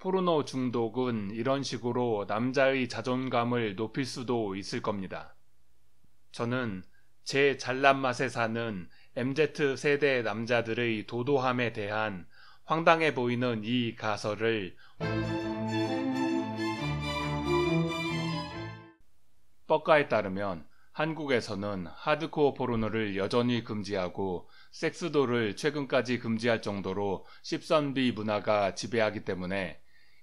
포르노 중독은 이런 식으로 남자의 자존감을 높일 수도 있을 겁니다. 저는 제 잘난 맛에 사는 MZ 세대 남자들의 도도함에 대한 황당해 보이는 이 가설을 뻑가에 따르면 한국에서는 하드코어 포르노를 여전히 금지하고 섹스도를 최근까지 금지할 정도로 십선비 문화가 지배하기 때문에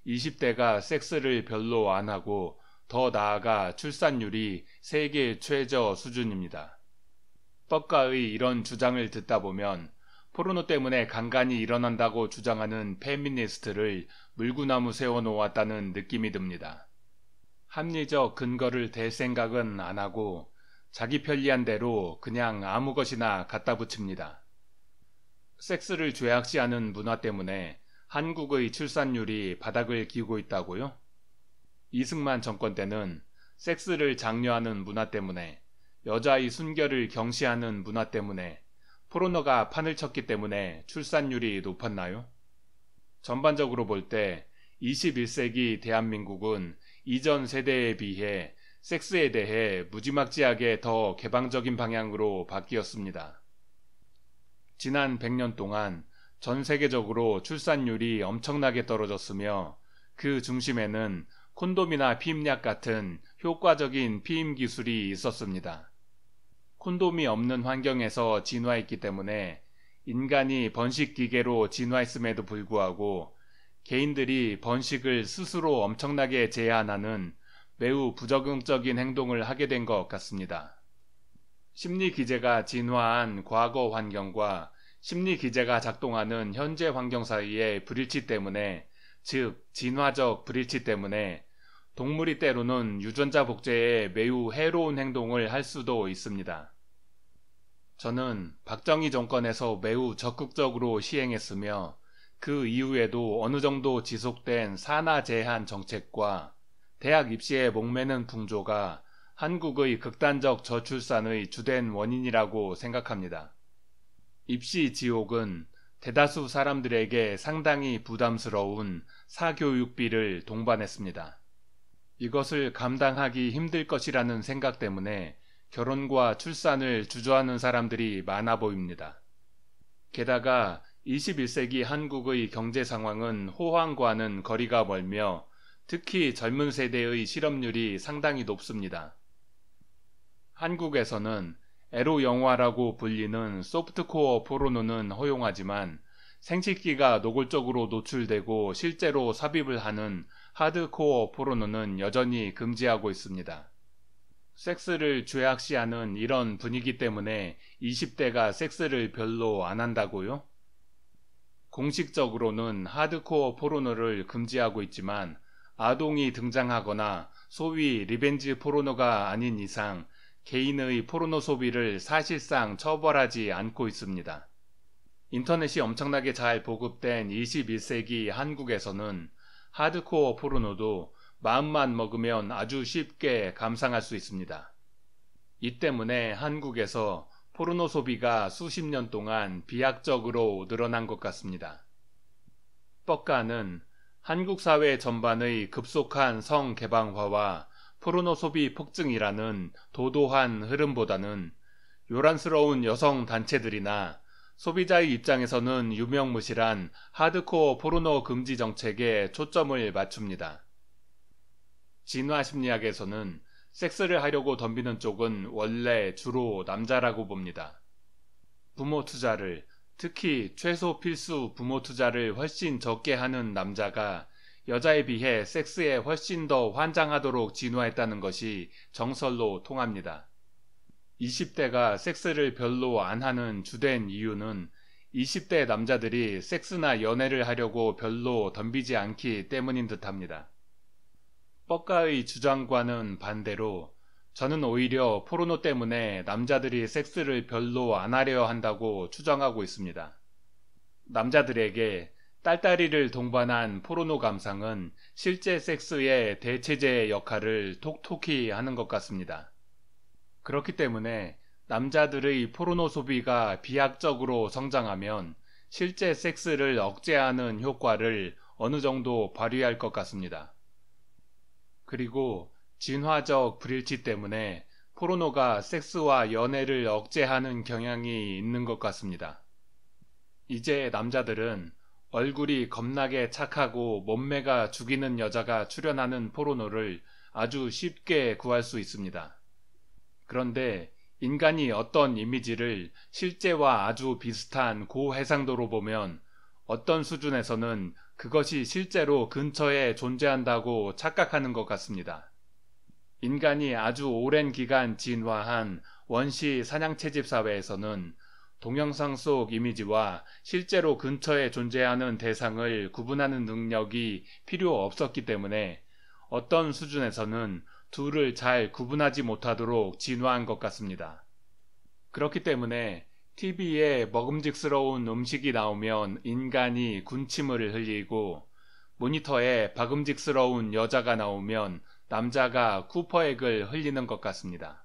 20대가 섹스를 별로 안 하고 더 나아가 출산율이 세계 최저 수준입니다. 떡가의 이런 주장을 듣다 보면 포르노 때문에 간간이 일어난다고 주장하는 페미니스트를 물구나무 세워놓았다는 느낌이 듭니다. 합리적 근거를 댈 생각은 안 하고 자기 편리한 대로 그냥 아무 것이나 갖다 붙입니다. 섹스를 죄악시하는 문화 때문에 한국의 출산율이 바닥을 기우고 있다고요? 이승만 정권 때는 섹스를 장려하는 문화 때문에 여자의 순결을 경시하는 문화 때문에 포르노가 판을 쳤기 때문에 출산율이 높았나요? 전반적으로 볼 때 21세기 대한민국은 이전 세대에 비해 섹스에 대해 무지막지하게 더 개방적인 방향으로 바뀌었습니다. 지난 100년 동안 전 세계적으로 출산율이 엄청나게 떨어졌으며 그 중심에는 콘돔이나 피임약 같은 효과적인 피임 기술이 있었습니다. 콘돔이 없는 환경에서 진화했기 때문에 인간이 번식 기계로 진화했음에도 불구하고 개인들이 번식을 스스로 엄청나게 제한하는 매우 부적응적인 행동을 하게 된 것 같습니다. 심리 기제가 진화한 과거 환경과 심리 기제가 작동하는 현재 환경 사이의 불일치 때문에 즉 진화적 불일치 때문에 동물이 때로는 유전자 복제에 매우 해로운 행동을 할 수도 있습니다. 저는 박정희 정권에서 매우 적극적으로 시행했으며 그 이후에도 어느 정도 지속된 산화 제한 정책과 대학 입시에 목매는 풍조가 한국의 극단적 저출산의 주된 원인이라고 생각합니다. 입시 지옥은 대다수 사람들에게 상당히 부담스러운 사교육비를 동반했습니다. 이것을 감당하기 힘들 것이라는 생각 때문에 결혼과 출산을 주저하는 사람들이 많아 보입니다. 게다가 21세기 한국의 경제 상황은 호황과는 거리가 멀며 특히 젊은 세대의 실업률이 상당히 높습니다. 한국에서는 에로 영화라고 불리는 소프트코어 포르노는 허용하지만 생식기가 노골적으로 노출되고 실제로 삽입을 하는 하드코어 포르노는 여전히 금지하고 있습니다. 섹스를 죄악시하는 이런 분위기 때문에 20대가 섹스를 별로 안 한다고요? 공식적으로는 하드코어 포르노를 금지하고 있지만 아동이 등장하거나 소위 리벤지 포르노가 아닌 이상 개인의 포르노 소비를 사실상 처벌하지 않고 있습니다. 인터넷이 엄청나게 잘 보급된 21세기 한국에서는 하드코어 포르노도 마음만 먹으면 아주 쉽게 감상할 수 있습니다. 이 때문에 한국에서 포르노 소비가 수십 년 동안 비약적으로 늘어난 것 같습니다. 뻑가는 한국 사회 전반의 급속한 성개방화와 포르노 소비 폭증이라는 도도한 흐름보다는 요란스러운 여성 단체들이나 소비자의 입장에서는 유명무실한 하드코어 포르노 금지 정책에 초점을 맞춥니다. 진화 심리학에서는 섹스를 하려고 덤비는 쪽은 원래 주로 남자라고 봅니다. 부모 투자를, 특히 최소 필수 부모 투자를 훨씬 적게 하는 남자가 여자에 비해 섹스에 훨씬 더 환장하도록 진화했다는 것이 정설로 통합니다. 20대가 섹스를 별로 안 하는 주된 이유는 20대 남자들이 섹스나 연애를 하려고 별로 덤비지 않기 때문인 듯합니다. 뻑가의 주장과는 반대로 저는 오히려 포르노 때문에 남자들이 섹스를 별로 안 하려 한다고 추정하고 있습니다. 남자들에게 딸딸이를 동반한 포르노 감상은 실제 섹스의 대체제 역할을 톡톡히 하는 것 같습니다. 그렇기 때문에 남자들의 포르노 소비가 비약적으로 성장하면 실제 섹스를 억제하는 효과를 어느 정도 발휘할 것 같습니다. 그리고 진화적 불일치 때문에 포르노가 섹스와 연애를 억제하는 경향이 있는 것 같습니다. 이제 남자들은 얼굴이 겁나게 착하고 몸매가 죽이는 여자가 출연하는 포르노를 아주 쉽게 구할 수 있습니다. 그런데 인간이 어떤 이미지를 실제와 아주 비슷한 고해상도로 보면 어떤 수준에서는 그것이 실제로 근처에 존재한다고 착각하는 것 같습니다. 인간이 아주 오랜 기간 진화한 원시 사냥채집 사회에서는 동영상 속 이미지와 실제로 근처에 존재하는 대상을 구분하는 능력이 필요 없었기 때문에 어떤 수준에서는 둘을 잘 구분하지 못하도록 진화한 것 같습니다. 그렇기 때문에 TV에 먹음직스러운 음식이 나오면 인간이 군침을 흘리고 모니터에 박음직스러운 여자가 나오면 남자가 쿠퍼액을 흘리는 것 같습니다.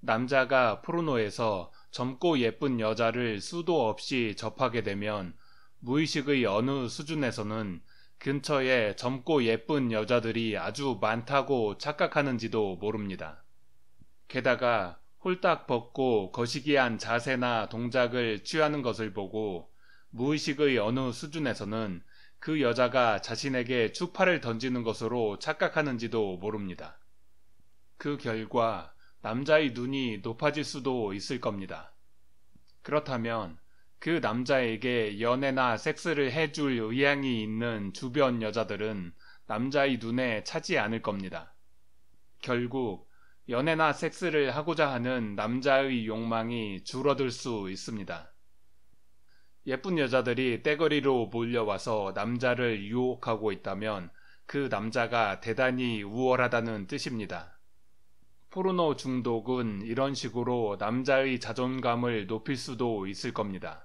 남자가 포르노에서 젊고 예쁜 여자를 수도 없이 접하게 되면 무의식의 어느 수준에서는 근처에 젊고 예쁜 여자들이 아주 많다고 착각하는지도 모릅니다. 게다가 홀딱 벗고 거시기한 자세나 동작을 취하는 것을 보고 무의식의 어느 수준에서는 그 여자가 자신에게 축파를 던지는 것으로 착각하는지도 모릅니다. 그 결과 남자의 눈이 높아질 수도 있을 겁니다. 그렇다면 그 남자에게 연애나 섹스를 해줄 의향이 있는 주변 여자들은 남자의 눈에 차지 않을 겁니다. 결국 연애나 섹스를 하고자 하는 남자의 욕망이 줄어들 수 있습니다. 예쁜 여자들이 떼거리로 몰려와서 남자를 유혹하고 있다면 그 남자가 대단히 우월하다는 뜻입니다. 포르노 중독은 이런 식으로 남자의 자존감을 높일 수도 있을 겁니다.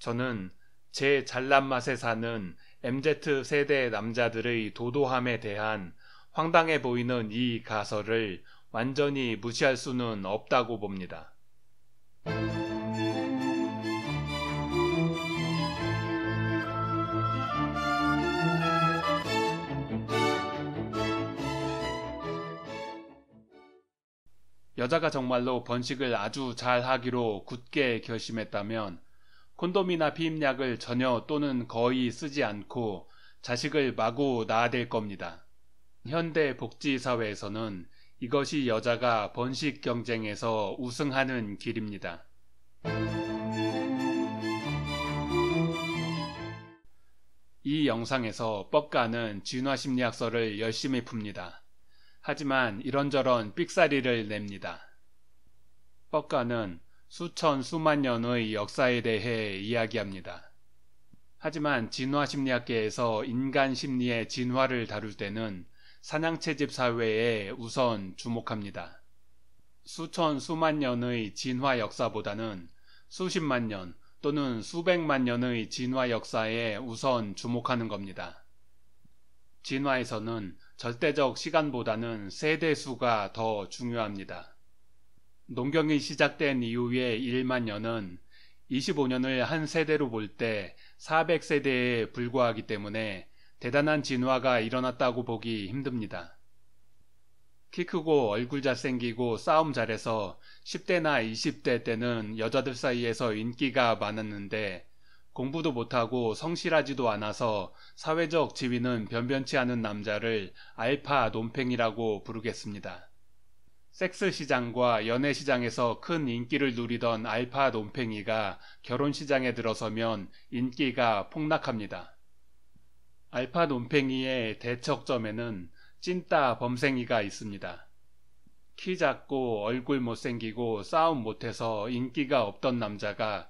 저는 제 잘난 맛에 사는 MZ 세대 남자들의 도도함에 대한 황당해 보이는 이 가설을 완전히 무시할 수는 없다고 봅니다. 여자가 정말로 번식을 아주 잘 하기로 굳게 결심했다면 콘돔이나 피임약을 전혀 또는 거의 쓰지 않고 자식을 마구 낳아될 겁니다. 현대 복지사회에서는 이것이 여자가 번식 경쟁에서 우승하는 길입니다. 이 영상에서 뻑가는 진화심리학서를 열심히 풉니다. 하지만 이런저런 삑사리를 냅니다. 법가는 수천 수만 년의 역사에 대해 이야기합니다. 하지만 진화 심리학계에서 인간 심리의 진화를 다룰 때는 사냥채집 사회에 우선 주목합니다. 수천 수만 년의 진화 역사보다는 수십만 년 또는 수백만 년의 진화 역사에 우선 주목하는 겁니다. 진화에서는 절대적 시간보다는 세대수가 더 중요합니다. 농경이 시작된 이후에 1만 년은 25년을 한 세대로 볼 때 400세대에 불과하기 때문에 대단한 진화가 일어났다고 보기 힘듭니다. 키 크고 얼굴 잘생기고 싸움 잘해서 10대나 20대 때는 여자들 사이에서 인기가 많았는데 공부도 못하고 성실하지도 않아서 사회적 지위는 변변치 않은 남자를 알파 논팽이라고 부르겠습니다. 섹스 시장과 연애 시장에서 큰 인기를 누리던 알파 논팽이가 결혼 시장에 들어서면 인기가 폭락합니다. 알파 논팽이의 대척점에는 찐따 범생이가 있습니다. 키 작고 얼굴 못생기고 싸움 못해서 인기가 없던 남자가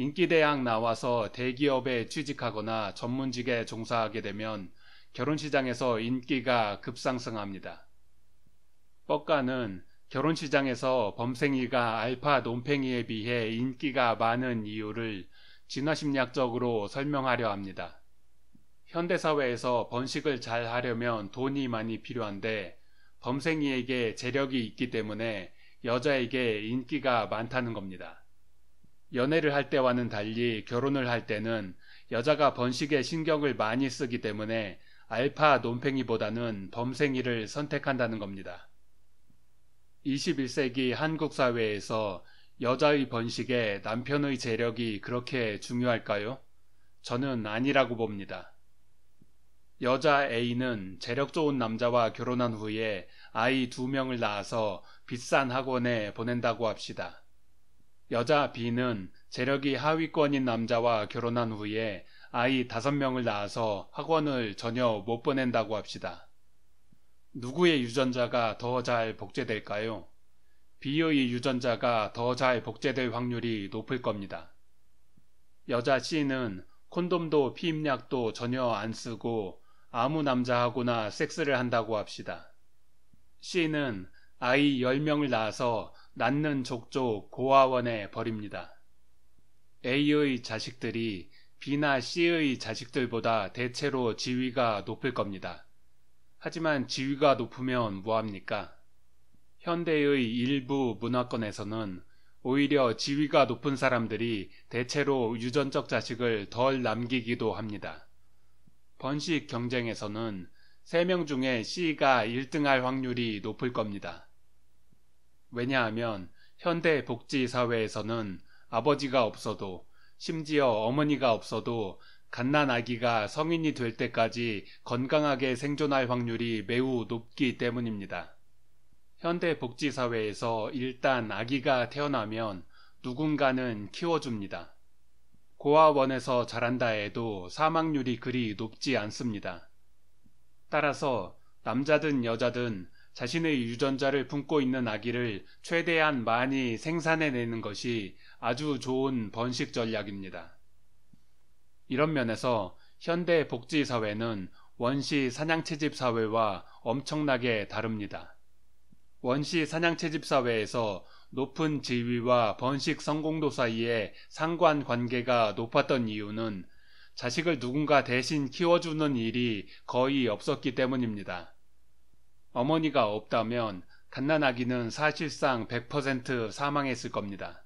인기대학 나와서 대기업에 취직하거나 전문직에 종사하게 되면 결혼시장에서 인기가 급상승합니다. 뻑가는 결혼시장에서 범생이가 알파 논팽이에 비해 인기가 많은 이유를 진화심리학적으로 설명하려 합니다. 현대사회에서 번식을 잘 하려면 돈이 많이 필요한데 범생이에게 재력이 있기 때문에 여자에게 인기가 많다는 겁니다. 연애를 할 때와는 달리 결혼을 할 때는 여자가 번식에 신경을 많이 쓰기 때문에 알파 논팽이보다는 범생이를 선택한다는 겁니다. 21세기 한국 사회에서 여자의 번식에 남편의 재력이 그렇게 중요할까요? 저는 아니라고 봅니다. 여자 A는 재력 좋은 남자와 결혼한 후에 아이 두 명을 낳아서 비싼 학원에 보낸다고 합시다. 여자 B는 재력이 하위권인 남자와 결혼한 후에 아이 5명을 낳아서 학원을 전혀 못 보낸다고 합시다. 누구의 유전자가 더 잘 복제될까요? B의 유전자가 더 잘 복제될 확률이 높을 겁니다. 여자 C는 콘돔도 피임약도 전혀 안 쓰고 아무 남자하고나 섹스를 한다고 합시다. C는 아이 10명을 낳아서 낳는 족족 고아원에 버립니다. A의 자식들이 B나 C의 자식들보다 대체로 지위가 높을 겁니다. 하지만 지위가 높으면 뭐합니까? 현대의 일부 문화권에서는 오히려 지위가 높은 사람들이 대체로 유전적 자식을 덜 남기기도 합니다. 번식 경쟁에서는 3명 중에 C가 1등할 확률이 높을 겁니다. 왜냐하면 현대 복지 사회에서는 아버지가 없어도 심지어 어머니가 없어도 갓난 아기가 성인이 될 때까지 건강하게 생존할 확률이 매우 높기 때문입니다. 현대 복지 사회에서 일단 아기가 태어나면 누군가는 키워줍니다. 고아원에서 자란다 해도 사망률이 그리 높지 않습니다. 따라서 남자든 여자든 자신의 유전자를 품고 있는 아기를 최대한 많이 생산해내는 것이 아주 좋은 번식 전략입니다. 이런 면에서 현대 복지사회는 원시 사냥채집 사회와 엄청나게 다릅니다. 원시 사냥채집 사회에서 높은 지위와 번식 성공도 사이에 상관 관계가 높았던 이유는 자식을 누군가 대신 키워주는 일이 거의 없었기 때문입니다. 어머니가 없다면 갓난아기는 사실상 100% 사망했을 겁니다.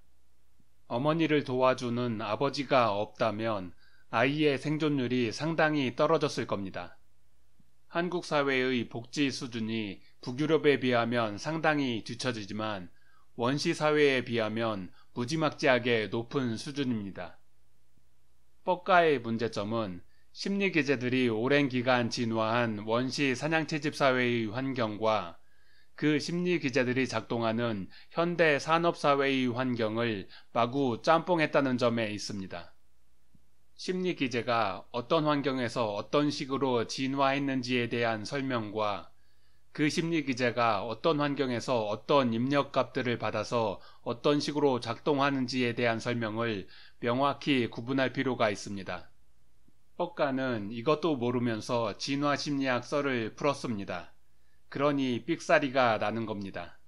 어머니를 도와주는 아버지가 없다면 아이의 생존율이 상당히 떨어졌을 겁니다. 한국 사회의 복지 수준이 북유럽에 비하면 상당히 뒤처지지만 원시 사회에 비하면 무지막지하게 높은 수준입니다. 뻑가의 문제점은 심리 기제들이 오랜 기간 진화한 원시 사냥채집 사회의 환경과 그 심리 기제들이 작동하는 현대 산업 사회의 환경을 마구 짬뽕했다는 점에 있습니다. 심리 기제가 어떤 환경에서 어떤 식으로 진화했는지에 대한 설명과 그 심리 기제가 어떤 환경에서 어떤 입력 값들을 받아서 어떤 식으로 작동하는지에 대한 설명을 명확히 구분할 필요가 있습니다. 뻑가는 이것도 모르면서 진화 심리학 서를 풀었습니다. 그러니 삑사리가 나는 겁니다.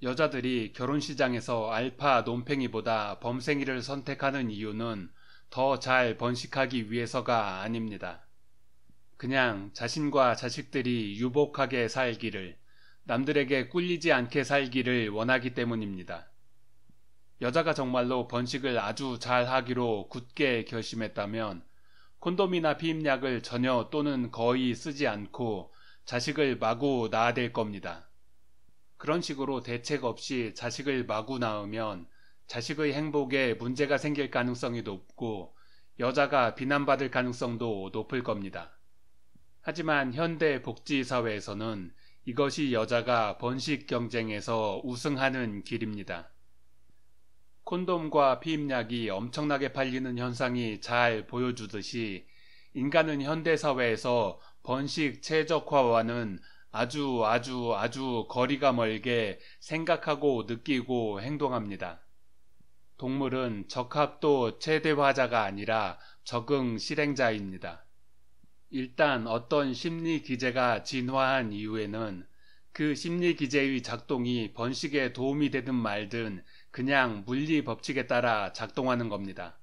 여자들이 결혼 시장에서 알파 논팽이보다 범생이를 선택하는 이유는 더 잘 번식하기 위해서가 아닙니다. 그냥 자신과 자식들이 유복하게 살기를, 남들에게 꿀리지 않게 살기를 원하기 때문입니다. 여자가 정말로 번식을 아주 잘 하기로 굳게 결심했다면 콘돔이나 비임약을 전혀 또는 거의 쓰지 않고 자식을 마구 낳아댈 겁니다. 그런 식으로 대책 없이 자식을 마구 낳으면 자식의 행복에 문제가 생길 가능성이 높고 여자가 비난받을 가능성도 높을 겁니다. 하지만 현대 복지사회에서는 이것이 여자가 번식 경쟁에서 우승하는 길입니다. 콘돔과 피임약이 엄청나게 팔리는 현상이 잘 보여주듯이 인간은 현대사회에서 번식 최적화와는 아주 아주 아주 거리가 멀게 생각하고 느끼고 행동합니다. 동물은 적합도 최대화자가 아니라 적응 실행자입니다. 일단 어떤 심리 기제가 진화한 이후에는 그 심리 기제의 작동이 번식에 도움이 되든 말든 그냥 물리 법칙에 따라 작동하는 겁니다.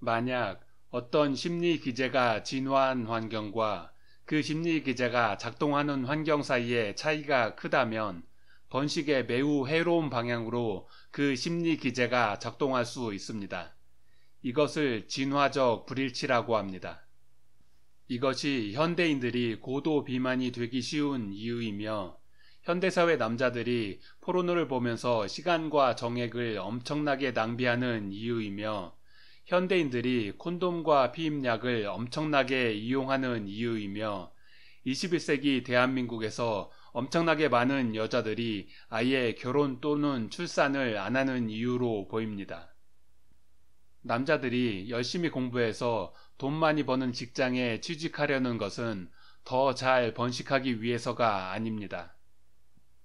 만약 어떤 심리 기제가 진화한 환경과 그 심리 기제가 작동하는 환경 사이의 차이가 크다면 번식에 매우 해로운 방향으로 그 심리 기제가 작동할 수 있습니다. 이것을 진화적 불일치라고 합니다. 이것이 현대인들이 고도 비만이 되기 쉬운 이유이며 현대사회 남자들이 포르노를 보면서 시간과 정액을 엄청나게 낭비하는 이유이며 현대인들이 콘돔과 피임약을 엄청나게 이용하는 이유이며 21세기 대한민국에서 엄청나게 많은 여자들이 아예 결혼 또는 출산을 안 하는 이유로 보입니다. 남자들이 열심히 공부해서 돈 많이 버는 직장에 취직하려는 것은 더 잘 번식하기 위해서가 아닙니다.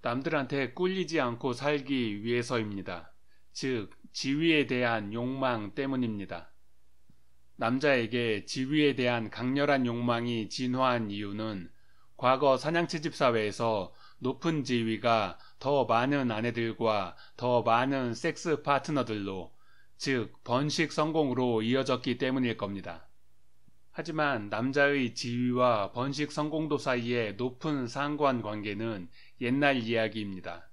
남들한테 꿀리지 않고 살기 위해서입니다. 즉, 지위에 대한 욕망 때문입니다. 남자에게 지위에 대한 강렬한 욕망이 진화한 이유는 과거 사냥채집 사회에서 높은 지위가 더 많은 아내들과 더 많은 섹스 파트너들로, 즉, 번식 성공으로 이어졌기 때문일 겁니다. 하지만 남자의 지위와 번식 성공도 사이의 높은 상관관계는 옛날 이야기입니다.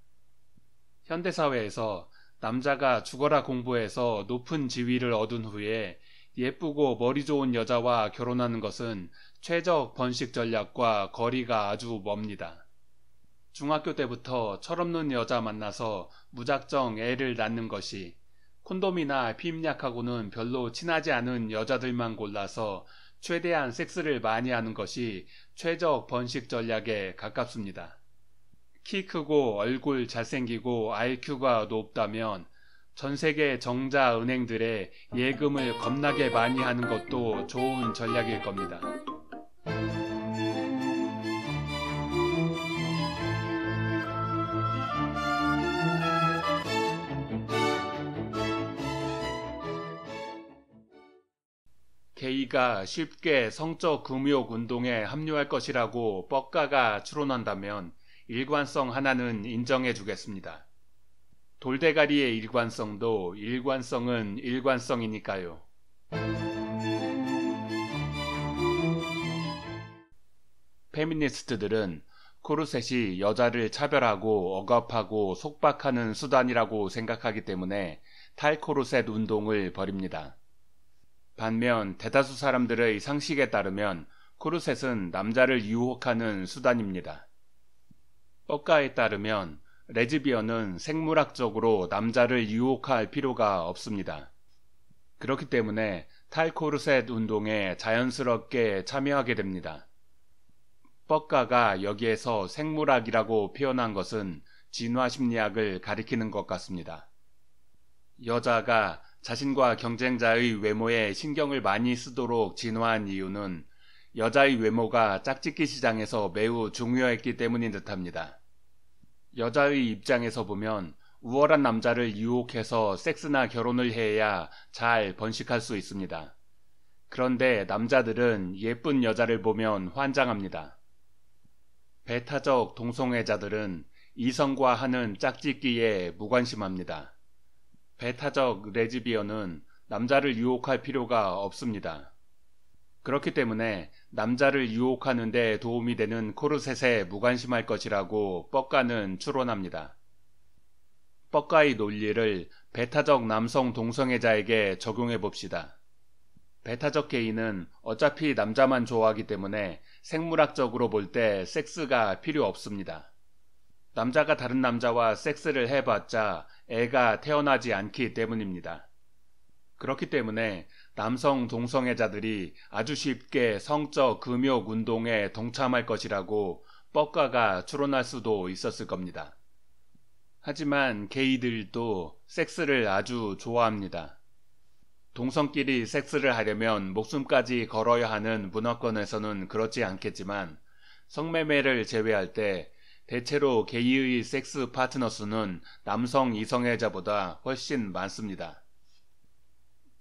현대사회에서 남자가 죽어라 공부해서 높은 지위를 얻은 후에 예쁘고 머리 좋은 여자와 결혼하는 것은 최적 번식 전략과 거리가 아주 멉니다. 중학교 때부터 철없는 여자 만나서 무작정 애를 낳는 것이 콘돔이나 피임약하고는 별로 친하지 않은 여자들만 골라서 최대한 섹스를 많이 하는 것이 최적 번식 전략에 가깝습니다. 키 크고 얼굴 잘생기고 IQ가 높다면 전 세계 정자 은행들의 예금을 겁나게 많이 하는 것도 좋은 전략일 겁니다. 게이가 쉽게 성적 금욕 운동에 합류할 것이라고 뻑가가 추론한다면 일관성 하나는 인정해 주겠습니다. 돌대가리의 일관성도 일관성은 일관성이니까요. 페미니스트들은 코르셋이 여자를 차별하고 억압하고 속박하는 수단이라고 생각하기 때문에 탈코르셋 운동을 벌입니다. 반면 대다수 사람들의 상식에 따르면 코르셋은 남자를 유혹하는 수단입니다. 법가에 따르면 레즈비언은 생물학적으로 남자를 유혹할 필요가 없습니다. 그렇기 때문에 탈코르셋 운동에 자연스럽게 참여하게 됩니다. 법가가 여기에서 생물학이라고 표현한 것은 진화 심리학을 가리키는 것 같습니다. 여자가 자신과 경쟁자의 외모에 신경을 많이 쓰도록 진화한 이유는 여자의 외모가 짝짓기 시장에서 매우 중요했기 때문인 듯합니다. 여자의 입장에서 보면 우월한 남자를 유혹해서 섹스나 결혼을 해야 잘 번식할 수 있습니다. 그런데 남자들은 예쁜 여자를 보면 환장합니다. 배타적 동성애자들은 이성과 하는 짝짓기에 무관심합니다. 배타적 레즈비언은 남자를 유혹할 필요가 없습니다. 그렇기 때문에 남자를 유혹하는 데 도움이 되는 코르셋에 무관심할 것이라고 뻐가는 추론합니다. 뻐가의 논리를 배타적 남성 동성애자에게 적용해 봅시다. 배타적 개인은 어차피 남자만 좋아하기 때문에 생물학적으로 볼 때 섹스가 필요 없습니다. 남자가 다른 남자와 섹스를 해봤자 애가 태어나지 않기 때문입니다. 그렇기 때문에 남성 동성애자들이 아주 쉽게 성적 금욕 운동에 동참할 것이라고 법가가 추론할 수도 있었을 겁니다. 하지만 게이들도 섹스를 아주 좋아합니다. 동성끼리 섹스를 하려면 목숨까지 걸어야 하는 문화권에서는 그렇지 않겠지만 성매매를 제외할 때 대체로 게이의 섹스 파트너 수는 남성 이성애자보다 훨씬 많습니다.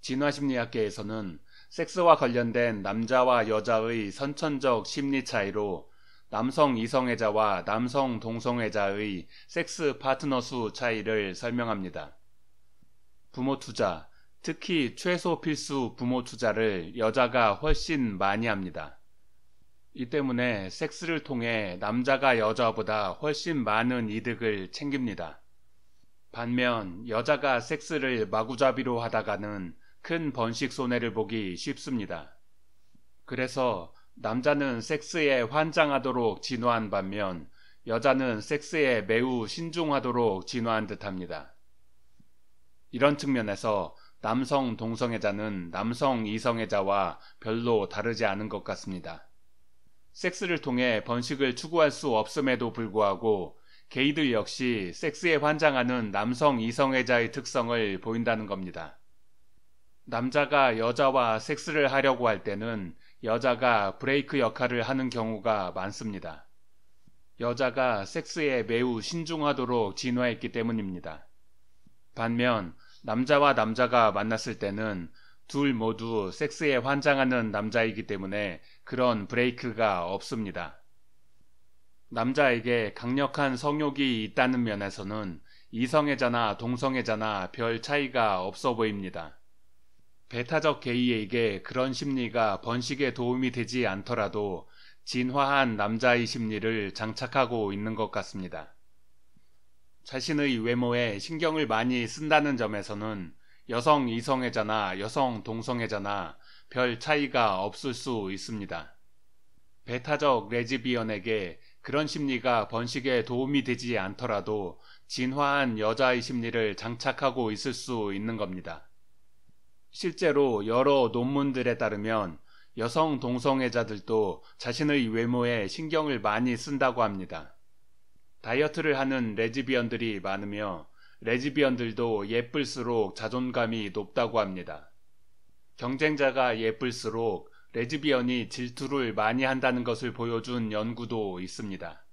진화심리학계에서는 섹스와 관련된 남자와 여자의 선천적 심리 차이로 남성 이성애자와 남성 동성애자의 섹스 파트너 수 차이를 설명합니다. 부모 투자, 특히 최소 필수 부모 투자를 여자가 훨씬 많이 합니다. 이 때문에 섹스를 통해 남자가 여자보다 훨씬 많은 이득을 챙깁니다. 반면 여자가 섹스를 마구잡이로 하다가는 큰 번식 손해를 보기 쉽습니다. 그래서 남자는 섹스에 환장하도록 진화한 반면 여자는 섹스에 매우 신중하도록 진화한 듯합니다. 이런 측면에서 남성 동성애자는 남성 이성애자와 별로 다르지 않은 것 같습니다. 섹스를 통해 번식을 추구할 수 없음에도 불구하고 게이들 역시 섹스에 환장하는 남성 이성애자의 특성을 보인다는 겁니다. 남자가 여자와 섹스를 하려고 할 때는 여자가 브레이크 역할을 하는 경우가 많습니다. 여자가 섹스에 매우 신중하도록 진화했기 때문입니다. 반면 남자와 남자가 만났을 때는 둘 모두 섹스에 환장하는 남자이기 때문에 그런 브레이크가 없습니다. 남자에게 강력한 성욕이 있다는 면에서는 이성애자나 동성애자나 별 차이가 없어 보입니다. 배타적 게이에게 그런 심리가 번식에 도움이 되지 않더라도 진화한 남자의 심리를 장착하고 있는 것 같습니다. 자신의 외모에 신경을 많이 쓴다는 점에서는 여성 이성애자나 여성 동성애자나 별 차이가 없을 수 있습니다. 배타적 레즈비언에게 그런 심리가 번식에 도움이 되지 않더라도 진화한 여자의 심리를 장착하고 있을 수 있는 겁니다. 실제로 여러 논문들에 따르면 여성 동성애자들도 자신의 외모에 신경을 많이 쓴다고 합니다. 다이어트를 하는 레즈비언들이 많으며 레즈비언들도 예쁠수록 자존감이 높다고 합니다. 경쟁자가 예쁠수록 레즈비언이 질투를 많이 한다는 것을 보여준 연구도 있습니다.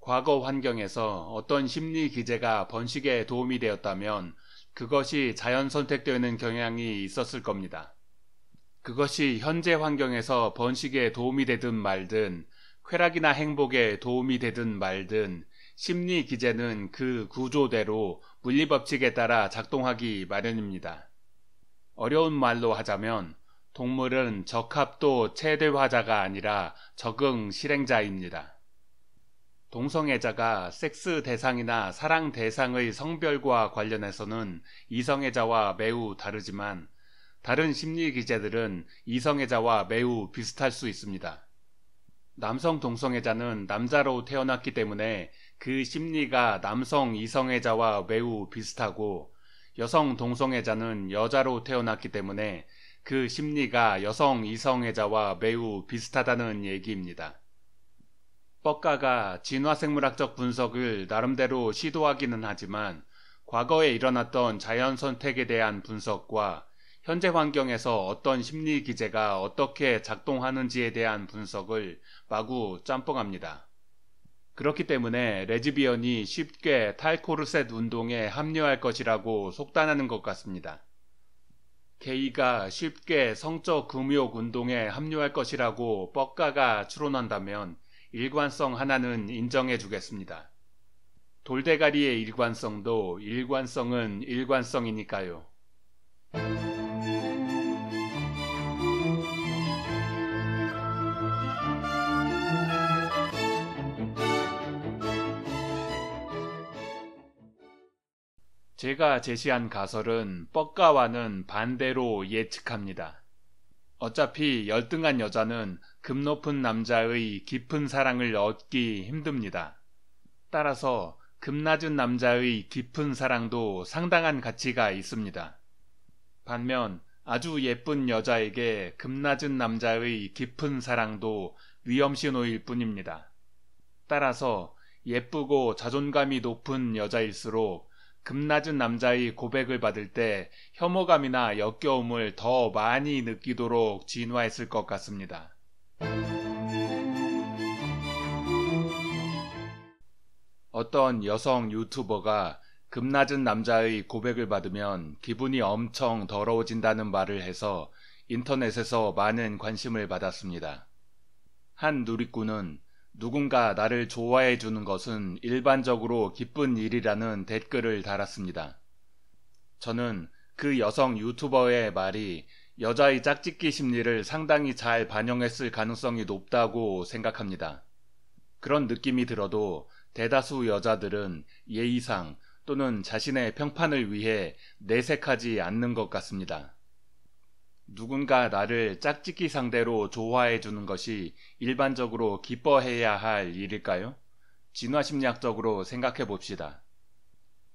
과거 환경에서 어떤 심리 기제가 번식에 도움이 되었다면 그것이 자연 선택되는 경향이 있었을 겁니다. 그것이 현재 환경에서 번식에 도움이 되든 말든 쾌락이나 행복에 도움이 되든 말든 심리 기제는 그 구조대로 물리 법칙에 따라 작동하기 마련입니다. 어려운 말로 하자면 동물은 적합도 최대화자가 아니라 적응 실행자입니다. 동성애자가 섹스 대상이나 사랑 대상의 성별과 관련해서는 이성애자와 매우 다르지만 다른 심리 기제들은 이성애자와 매우 비슷할 수 있습니다. 남성 동성애자는 남자로 태어났기 때문에 그 심리가 남성 이성애자와 매우 비슷하고 여성 동성애자는 여자로 태어났기 때문에 그 심리가 여성 이성애자와 매우 비슷하다는 얘기입니다. 뻑가가 진화생물학적 분석을 나름대로 시도하기는 하지만 과거에 일어났던 자연 선택에 대한 분석과 현재 환경에서 어떤 심리 기제가 어떻게 작동하는지에 대한 분석을 마구 짬뽕합니다. 그렇기 때문에 레즈비언이 쉽게 탈코르셋 운동에 합류할 것이라고 속단하는 것 같습니다. 게이가 쉽게 성적 금욕 운동에 합류할 것이라고 뻑가가 추론한다면 일관성 하나는 인정해 주겠습니다. 돌대가리의 일관성도 일관성은 일관성이니까요. 제가 제시한 가설은 뻑가와는 반대로 예측합니다. 어차피 열등한 여자는 급 높은 남자의 깊은 사랑을 얻기 힘듭니다. 따라서 급낮은 남자의 깊은 사랑도 상당한 가치가 있습니다. 반면 아주 예쁜 여자에게 급낮은 남자의 깊은 사랑도 위험신호일 뿐입니다. 따라서 예쁘고 자존감이 높은 여자일수록 급낮은 남자의 고백을 받을 때 혐오감이나 역겨움을 더 많이 느끼도록 진화했을 것 같습니다. 어떤 여성 유튜버가 급낮은 남자의 고백을 받으면 기분이 엄청 더러워진다는 말을 해서 인터넷에서 많은 관심을 받았습니다. 한 누리꾼은 누군가 나를 좋아해 주는 것은 일반적으로 기쁜 일이라는 댓글을 달았습니다. 저는 그 여성 유튜버의 말이 여자의 짝짓기 심리를 상당히 잘 반영했을 가능성이 높다고 생각합니다. 그런 느낌이 들어도 대다수 여자들은 예의상 또는 자신의 평판을 위해 내색하지 않는 것 같습니다. 누군가 나를 짝짓기 상대로 좋아해 주는 것이 일반적으로 기뻐해야 할 일일까요? 진화심리학적으로 생각해 봅시다.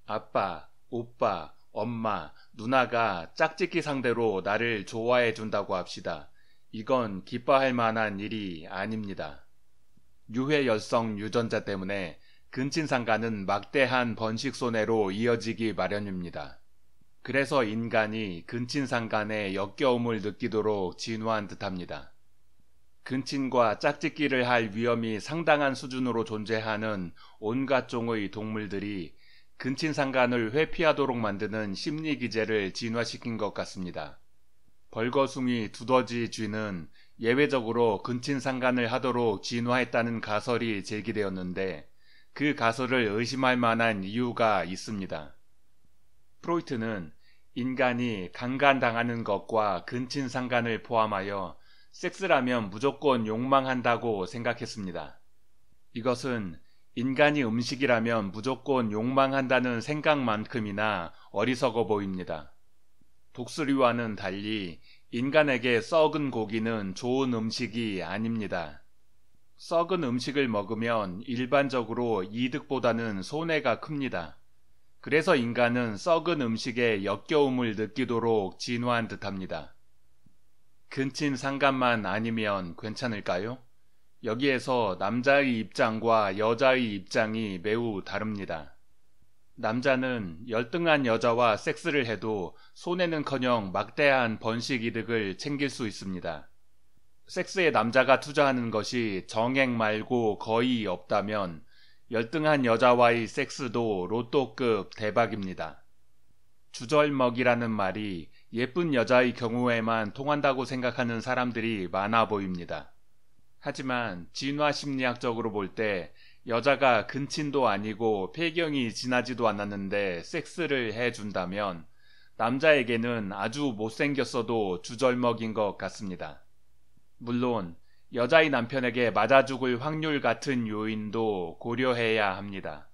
아빠, 오빠, 엄마, 누나가 짝짓기 상대로 나를 좋아해 준다고 합시다. 이건 기뻐할 만한 일이 아닙니다. 유해열성 유전자 때문에 근친상가는 막대한 번식 손해로 이어지기 마련입니다. 그래서 인간이 근친상간의 역겨움을 느끼도록 진화한 듯합니다. 근친과 짝짓기를 할 위험이 상당한 수준으로 존재하는 온갖 종의 동물들이 근친상간을 회피하도록 만드는 심리 기제를 진화시킨 것 같습니다. 벌거숭이 두더지 쥐는 예외적으로 근친상간을 하도록 진화했다는 가설이 제기되었는데 그 가설을 의심할 만한 이유가 있습니다. 프로이트는 인간이 강간당하는 것과 근친상간을 포함하여 섹스라면 무조건 욕망한다고 생각했습니다. 이것은 인간이 음식이라면 무조건 욕망한다는 생각만큼이나 어리석어 보입니다. 독수리와는 달리 인간에게 썩은 고기는 좋은 음식이 아닙니다. 썩은 음식을 먹으면 일반적으로 이득보다는 손해가 큽니다. 그래서 인간은 썩은 음식에 역겨움을 느끼도록 진화한 듯합니다. 근친 상간만 아니면 괜찮을까요? 여기에서 남자의 입장과 여자의 입장이 매우 다릅니다. 남자는 열등한 여자와 섹스를 해도 손해는커녕 막대한 번식 이득을 챙길 수 있습니다. 섹스에 남자가 투자하는 것이 정액 말고 거의 없다면 열등한 여자와의 섹스도 로또급 대박입니다. 주절먹이라는 말이 예쁜 여자의 경우에만 통한다고 생각하는 사람들이 많아 보입니다. 하지만 진화 심리학적으로 볼 때 여자가 근친도 아니고 폐경이 지나지도 않았는데 섹스를 해준다면 남자에게는 아주 못생겼어도 주절먹인 것 같습니다. 물론 여자의 남편에게 맞아 죽을 확률 같은 요인도 고려해야 합니다.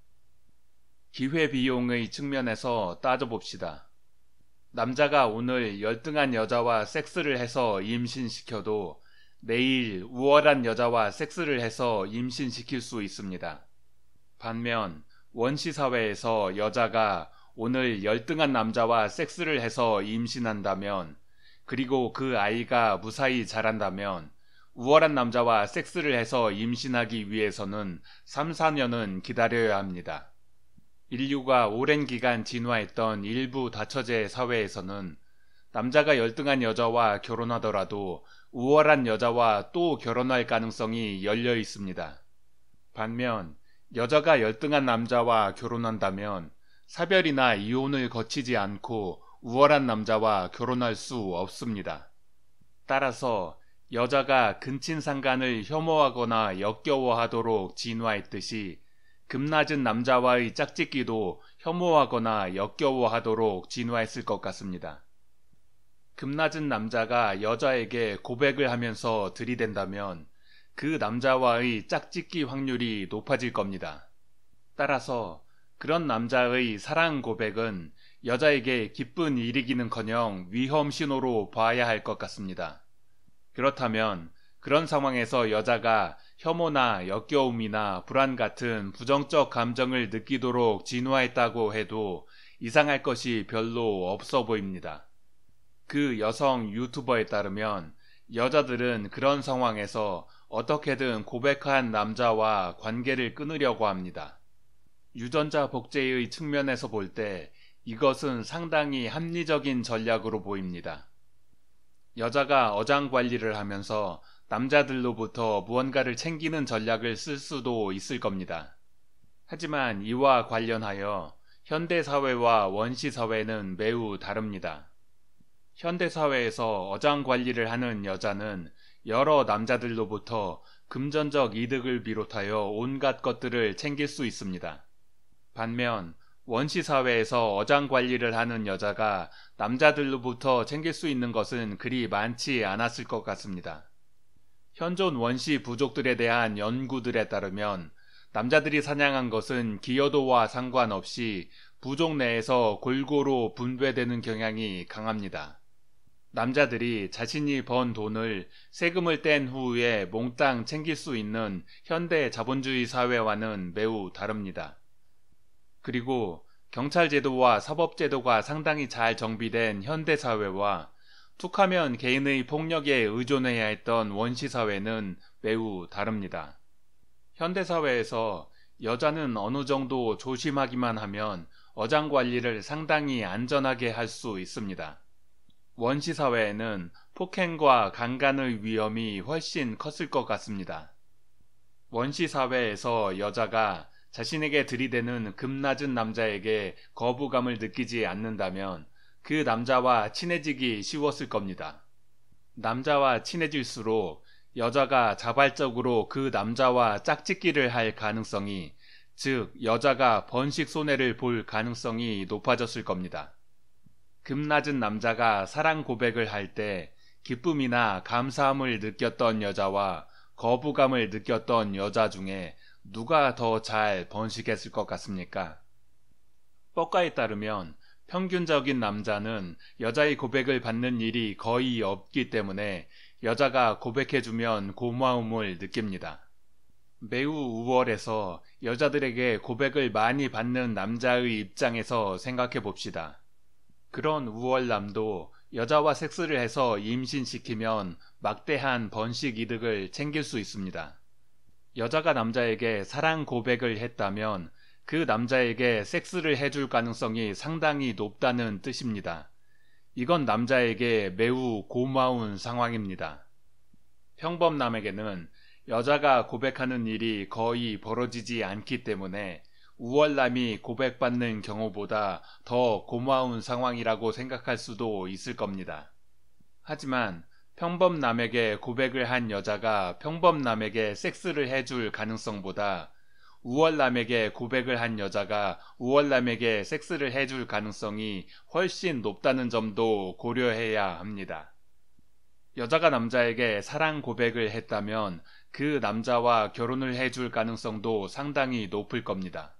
기회비용의 측면에서 따져봅시다. 남자가 오늘 열등한 여자와 섹스를 해서 임신시켜도 내일 우월한 여자와 섹스를 해서 임신시킬 수 있습니다. 반면 원시사회에서 여자가 오늘 열등한 남자와 섹스를 해서 임신한다면 그리고 그 아이가 무사히 자란다면 우월한 남자와 섹스를 해서 임신하기 위해서는 3, 4년은 기다려야 합니다. 인류가 오랜 기간 진화했던 일부 다처제 사회에서는 남자가 열등한 여자와 결혼하더라도 우월한 여자와 또 결혼할 가능성이 열려 있습니다. 반면 여자가 열등한 남자와 결혼한다면 사별이나 이혼을 거치지 않고 우월한 남자와 결혼할 수 없습니다. 따라서 여자가 근친상간을 혐오하거나 역겨워하도록 진화했듯이 급낮은 남자와의 짝짓기도 혐오하거나 역겨워하도록 진화했을 것 같습니다. 급낮은 남자가 여자에게 고백을 하면서 들이댄다면 그 남자와의 짝짓기 확률이 높아질 겁니다. 따라서 그런 남자의 사랑 고백은 여자에게 기쁜 일이기는커녕 위험 신호로 봐야 할 것 같습니다. 그렇다면 그런 상황에서 여자가 혐오나 역겨움이나 불안 같은 부정적 감정을 느끼도록 진화했다고 해도 이상할 것이 별로 없어 보입니다. 그 여성 유튜버에 따르면 여자들은 그런 상황에서 어떻게든 고백한 남자와 관계를 끊으려고 합니다. 유전자 복제의 측면에서 볼 때 이것은 상당히 합리적인 전략으로 보입니다. 여자가 어장 관리를 하면서 남자들로부터 무언가를 챙기는 전략을 쓸 수도 있을 겁니다. 하지만 이와 관련하여 현대사회와 원시사회는 매우 다릅니다. 현대사회에서 어장 관리를 하는 여자는 여러 남자들로부터 금전적 이득을 비롯하여 온갖 것들을 챙길 수 있습니다. 반면 원시 사회에서 어장 관리를 하는 여자가 남자들로부터 챙길 수 있는 것은 그리 많지 않았을 것 같습니다. 현존 원시 부족들에 대한 연구들에 따르면 남자들이 사냥한 것은 기여도와 상관없이 부족 내에서 골고루 분배되는 경향이 강합니다. 남자들이 자신이 번 돈을 세금을 뗀 후에 몽땅 챙길 수 있는 현대 자본주의 사회와는 매우 다릅니다. 그리고 경찰제도와 사법제도가 상당히 잘 정비된 현대사회와 툭하면 개인의 폭력에 의존해야 했던 원시사회는 매우 다릅니다. 현대사회에서 여자는 어느 정도 조심하기만 하면 어장 관리를 상당히 안전하게 할 수 있습니다. 원시사회에는 폭행과 강간의 위험이 훨씬 컸을 것 같습니다. 원시사회에서 여자가 자신에게 들이대는 급낮은 남자에게 거부감을 느끼지 않는다면 그 남자와 친해지기 쉬웠을 겁니다. 남자와 친해질수록 여자가 자발적으로 그 남자와 짝짓기를 할 가능성이 즉 여자가 번식 손해를 볼 가능성이 높아졌을 겁니다. 급낮은 남자가 사랑 고백을 할 때 기쁨이나 감사함을 느꼈던 여자와 거부감을 느꼈던 여자 중에 누가 더 잘 번식했을 것 같습니까? 뻐가에 따르면 평균적인 남자는 여자의 고백을 받는 일이 거의 없기 때문에 여자가 고백해주면 고마움을 느낍니다. 매우 우월해서 여자들에게 고백을 많이 받는 남자의 입장에서 생각해 봅시다. 그런 우월남도 여자와 섹스를 해서 임신시키면 막대한 번식 이득을 챙길 수 있습니다. 여자가 남자에게 사랑 고백을 했다면 그 남자에게 섹스를 해줄 가능성이 상당히 높다는 뜻입니다. 이건 남자에게 매우 고마운 상황입니다. 평범남에게는 여자가 고백하는 일이 거의 벌어지지 않기 때문에 우월남이 고백받는 경우보다 더 고마운 상황이라고 생각할 수도 있을 겁니다. 하지만 평범남에게 고백을 한 여자가 평범남에게 섹스를 해줄 가능성보다 우월남에게 고백을 한 여자가 우월남에게 섹스를 해줄 가능성이 훨씬 높다는 점도 고려해야 합니다. 여자가 남자에게 사랑 고백을 했다면 그 남자와 결혼을 해줄 가능성도 상당히 높을 겁니다.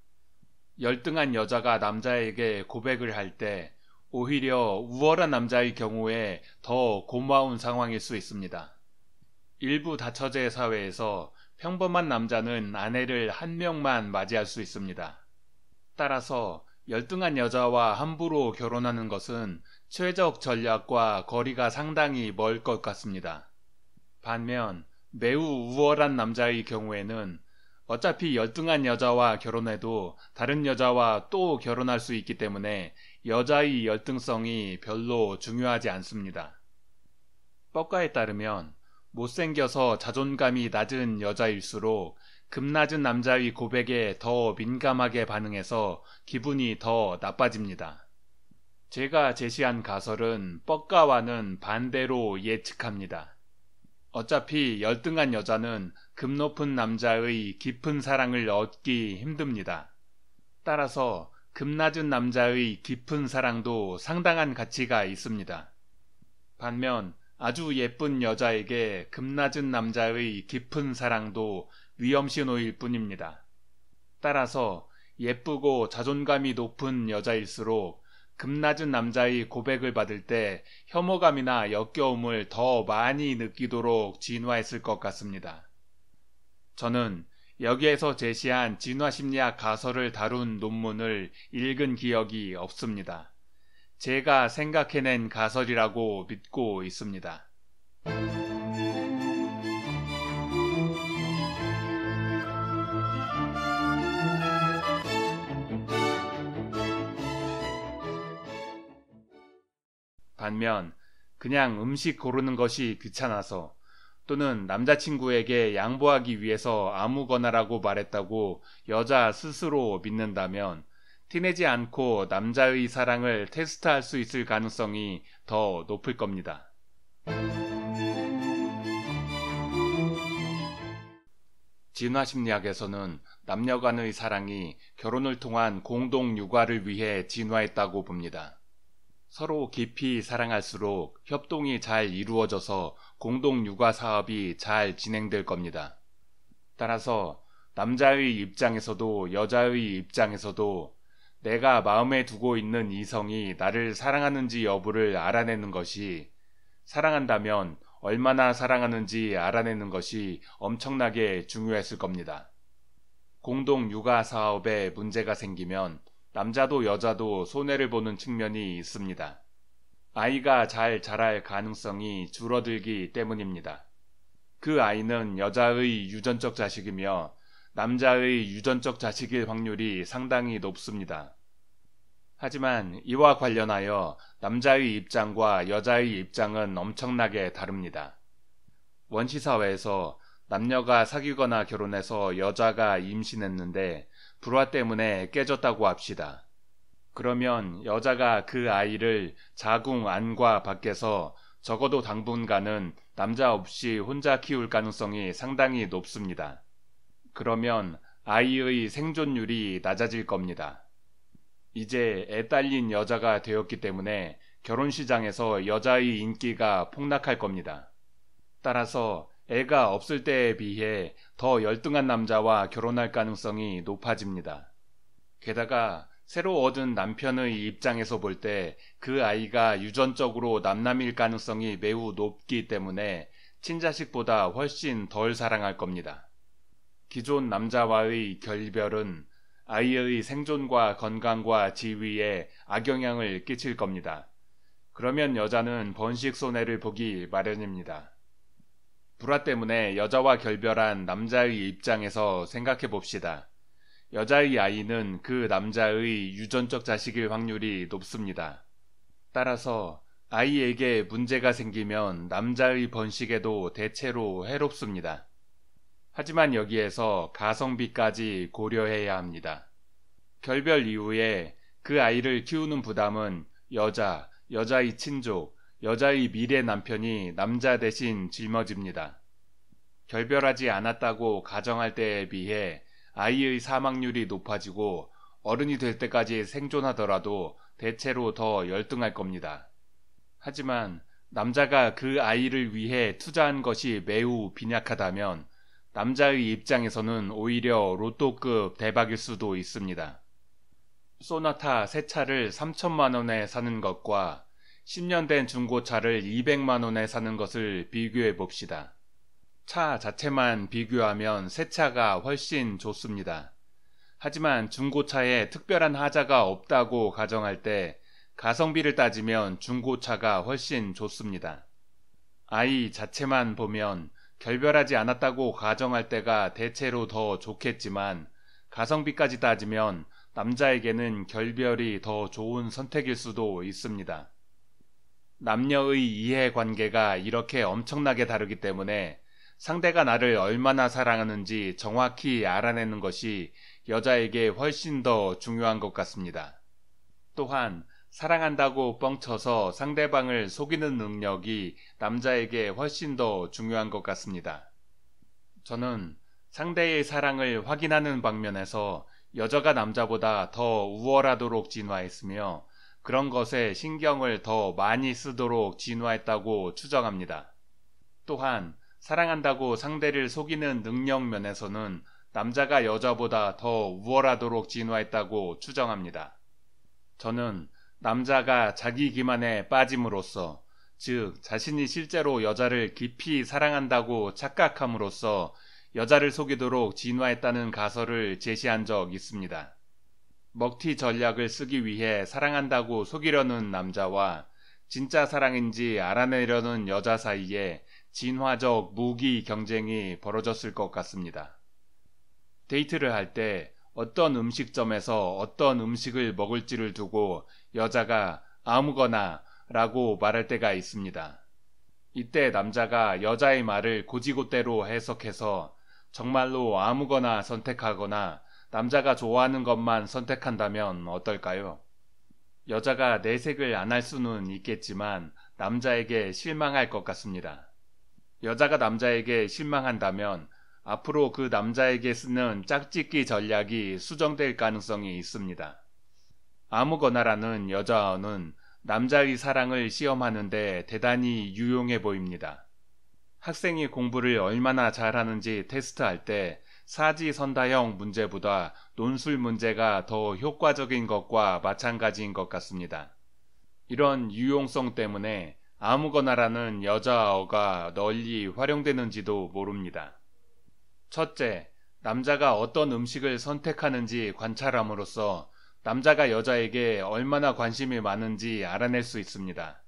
열등한 여자가 남자에게 고백을 할때 오히려 우월한 남자의 경우에 더 고마운 상황일 수 있습니다. 일부 다처제 사회에서 평범한 남자는 아내를 한 명만 맞이할 수 있습니다. 따라서 열등한 여자와 함부로 결혼하는 것은 최적 전략과 거리가 상당히 멀 것 같습니다. 반면 매우 우월한 남자의 경우에는 어차피 열등한 여자와 결혼해도 다른 여자와 또 결혼할 수 있기 때문에 여자의 열등성이 별로 중요하지 않습니다. 뻐가에 따르면 못생겨서 자존감이 낮은 여자일수록 급낮은 남자의 고백에 더 민감하게 반응해서 기분이 더 나빠집니다. 제가 제시한 가설은 뻐가와는 반대로 예측합니다. 어차피 열등한 여자는 급높은 남자의 깊은 사랑을 얻기 힘듭니다. 따라서 급낮은 남자의 깊은 사랑도 상당한 가치가 있습니다. 반면 아주 예쁜 여자에게 급낮은 남자의 깊은 사랑도 위험신호일 뿐입니다. 따라서 예쁘고 자존감이 높은 여자일수록 급낮은 남자의 고백을 받을 때 혐오감이나 역겨움을 더 많이 느끼도록 진화했을 것 같습니다. 저는 여기에서 제시한 진화심리학 가설을 다룬 논문을 읽은 기억이 없습니다. 제가 생각해낸 가설이라고 믿고 있습니다. 반면 그냥 음식 고르는 것이 귀찮아서 또는 남자친구에게 양보하기 위해서 아무거나라고 말했다고 여자 스스로 믿는다면 티내지 않고 남자의 사랑을 테스트할 수 있을 가능성이 더 높을 겁니다. 진화 심리학에서는 남녀 간의 사랑이 결혼을 통한 공동 육아를 위해 진화했다고 봅니다. 서로 깊이 사랑할수록 협동이 잘 이루어져서 공동 육아 사업이 잘 진행될 겁니다. 따라서 남자의 입장에서도 여자의 입장에서도 내가 마음에 두고 있는 이성이 나를 사랑하는지 여부를 알아내는 것이 사랑한다면 얼마나 사랑하는지 알아내는 것이 엄청나게 중요했을 겁니다. 공동 육아 사업에 문제가 생기면 남자도 여자도 손해를 보는 측면이 있습니다. 아이가 잘 자랄 가능성이 줄어들기 때문입니다. 그 아이는 여자의 유전적 자식이며 남자의 유전적 자식일 확률이 상당히 높습니다. 하지만 이와 관련하여 남자의 입장과 여자의 입장은 엄청나게 다릅니다. 원시사회에서 남녀가 사귀거나 결혼해서 여자가 임신했는데 불화 때문에 깨졌다고 합시다. 그러면 여자가 그 아이를 자궁 안과 밖에서 적어도 당분간은 남자 없이 혼자 키울 가능성이 상당히 높습니다. 그러면 아이의 생존율이 낮아질 겁니다. 이제 애 딸린 여자가 되었기 때문에 결혼 시장에서 여자의 인기가 폭락할 겁니다. 따라서 애가 없을 때에 비해 더 열등한 남자와 결혼할 가능성이 높아집니다. 게다가 새로 얻은 남편의 입장에서 볼 때 그 아이가 유전적으로 남남일 가능성이 매우 높기 때문에 친자식보다 훨씬 덜 사랑할 겁니다. 기존 남자와의 결별은 아이의 생존과 건강과 지위에 악영향을 끼칠 겁니다. 그러면 여자는 번식 손해를 보기 마련입니다. 불화 때문에 여자와 결별한 남자의 입장에서 생각해 봅시다. 여자의 아이는 그 남자의 유전적 자식일 확률이 높습니다. 따라서 아이에게 문제가 생기면 남자의 번식에도 대체로 해롭습니다. 하지만 여기에서 가성비까지 고려해야 합니다. 결별 이후에 그 아이를 키우는 부담은 여자, 여자의 친족, 여자의 미래 남편이 남자 대신 짊어집니다. 결별하지 않았다고 가정할 때에 비해 아이의 사망률이 높아지고 어른이 될 때까지 생존하더라도 대체로 더 열등할 겁니다. 하지만 남자가 그 아이를 위해 투자한 것이 매우 빈약하다면 남자의 입장에서는 오히려 로또급 대박일 수도 있습니다. 소나타 세 차를 3천만 원에 사는 것과 10년 된 중고차를 200만 원에 사는 것을 비교해 봅시다. 차 자체만 비교하면 새 차가 훨씬 좋습니다. 하지만 중고차에 특별한 하자가 없다고 가정할 때 가성비를 따지면 중고차가 훨씬 좋습니다. 아이 자체만 보면 결별하지 않았다고 가정할 때가 대체로 더 좋겠지만 가성비까지 따지면 남자에게는 결별이 더 좋은 선택일 수도 있습니다. 남녀의 이해관계가 이렇게 엄청나게 다르기 때문에 상대가 나를 얼마나 사랑하는지 정확히 알아내는 것이 여자에게 훨씬 더 중요한 것 같습니다. 또한 사랑한다고 뻥쳐서 상대방을 속이는 능력이 남자에게 훨씬 더 중요한 것 같습니다. 저는 상대의 사랑을 확인하는 방면에서 여자가 남자보다 더 우월하도록 진화했으며 그런 것에 신경을 더 많이 쓰도록 진화했다고 추정합니다. 또한 사랑한다고 상대를 속이는 능력 면에서는 남자가 여자보다 더 우월하도록 진화했다고 추정합니다. 저는 남자가 자기 기만에 빠짐으로써, 즉, 자신이 실제로 여자를 깊이 사랑한다고 착각함으로써 여자를 속이도록 진화했다는 가설을 제시한 적 있습니다. 먹튀 전략을 쓰기 위해 사랑한다고 속이려는 남자와 진짜 사랑인지 알아내려는 여자 사이에 진화적 무기 경쟁이 벌어졌을 것 같습니다. 데이트를 할 때 어떤 음식점에서 어떤 음식을 먹을지를 두고 여자가 아무거나 라고 말할 때가 있습니다. 이때 남자가 여자의 말을 고지고대로 해석해서 정말로 아무거나 선택하거나 남자가 좋아하는 것만 선택한다면 어떨까요? 여자가 내색을 안 할 수는 있겠지만 남자에게 실망할 것 같습니다. 여자가 남자에게 실망한다면 앞으로 그 남자에게 쓰는 짝짓기 전략이 수정될 가능성이 있습니다. 아무거나라는 여자어는 남자의 사랑을 시험하는데 대단히 유용해 보입니다. 학생이 공부를 얼마나 잘하는지 테스트할 때 사지선다형 문제보다 논술 문제가 더 효과적인 것과 마찬가지인 것 같습니다. 이런 유용성 때문에 아무거나라는 여자어가 널리 활용되는지도 모릅니다. 첫째, 남자가 어떤 음식을 선택하는지 관찰함으로써 남자가 여자에게 얼마나 관심이 많은지 알아낼 수 있습니다.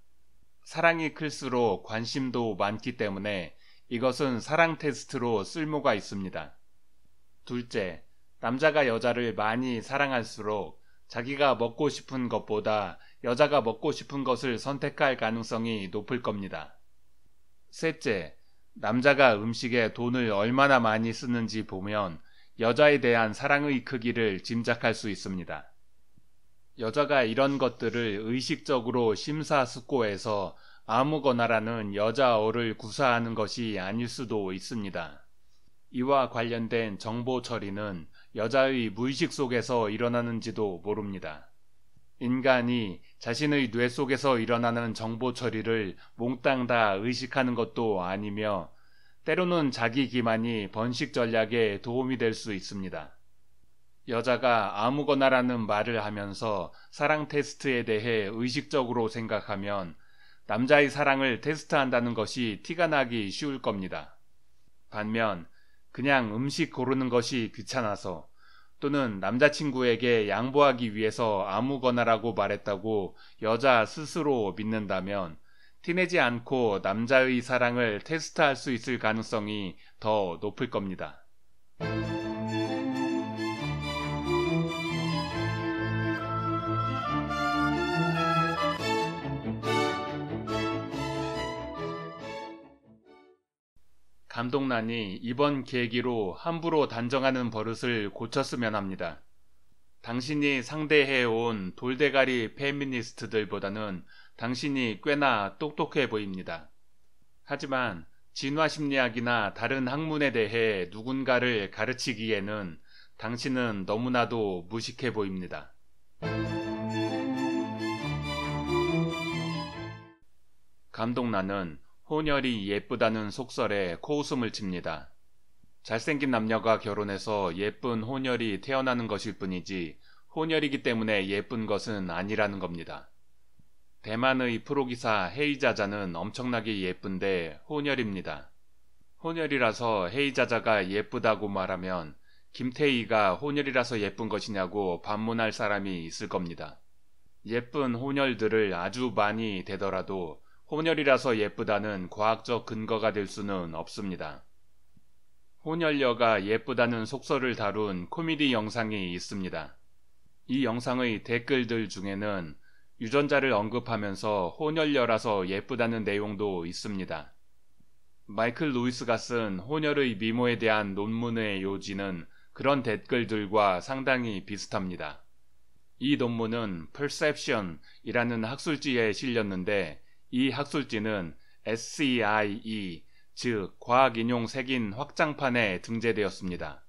사랑이 클수록 관심도 많기 때문에 이것은 사랑 테스트로 쓸모가 있습니다. 둘째, 남자가 여자를 많이 사랑할수록 자기가 먹고 싶은 것보다 여자가 먹고 싶은 것을 선택할 가능성이 높을 겁니다. 셋째, 남자가 음식에 돈을 얼마나 많이 쓰는지 보면 여자에 대한 사랑의 크기를 짐작할 수 있습니다. 여자가 이런 것들을 의식적으로 심사숙고해서 아무거나라는 여자어를 구사하는 것이 아닐 수도 있습니다. 이와 관련된 정보 처리는 여자의 무의식 속에서 일어나는지도 모릅니다. 인간이 자신의 뇌 속에서 일어나는 정보 처리를 몽땅 다 의식하는 것도 아니며 때로는 자기 기만이 번식 전략에 도움이 될 수 있습니다. 여자가 아무거나라는 말을 하면서 사랑 테스트에 대해 의식적으로 생각하면 남자의 사랑을 테스트한다는 것이 티가 나기 쉬울 겁니다. 반면 그냥 음식 고르는 것이 귀찮아서 또는 남자친구에게 양보하기 위해서 아무거나라고 말했다고 여자 스스로 믿는다면 티내지 않고 남자의 사랑을 테스트할 수 있을 가능성이 더 높을 겁니다. 감독란이 이번 계기로 함부로 단정하는 버릇을 고쳤으면 합니다. 당신이 상대해온 돌대가리 페미니스트들보다는 당신이 꽤나 똑똑해 보입니다. 하지만 진화 심리학이나 다른 학문에 대해 누군가를 가르치기에는 당신은 너무나도 무식해 보입니다. 감독 나는 혼혈이 예쁘다는 속설에 코웃음을 칩니다. 잘생긴 남녀가 결혼해서 예쁜 혼혈이 태어나는 것일 뿐이지 혼혈이기 때문에 예쁜 것은 아니라는 겁니다. 대만의 프로기사 헤이자자는 엄청나게 예쁜데 혼혈입니다. 혼혈이라서 헤이자자가 예쁘다고 말하면 김태희가 혼혈이라서 예쁜 것이냐고 반문할 사람이 있을 겁니다. 예쁜 혼혈들을 아주 많이 대더라도 혼혈이라서 예쁘다는 과학적 근거가 될 수는 없습니다. 혼혈녀가 예쁘다는 속설을 다룬 코미디 영상이 있습니다. 이 영상의 댓글들 중에는 유전자를 언급하면서 혼혈녀라서 예쁘다는 내용도 있습니다. 마이클 루이스가 쓴 혼혈의 미모에 대한 논문의 요지는 그런 댓글들과 상당히 비슷합니다. 이 논문은 Perception이라는 학술지에 실렸는데 이 학술지는 SEIE e, 즉 과학인용 색인 확장판에 등재되었습니다.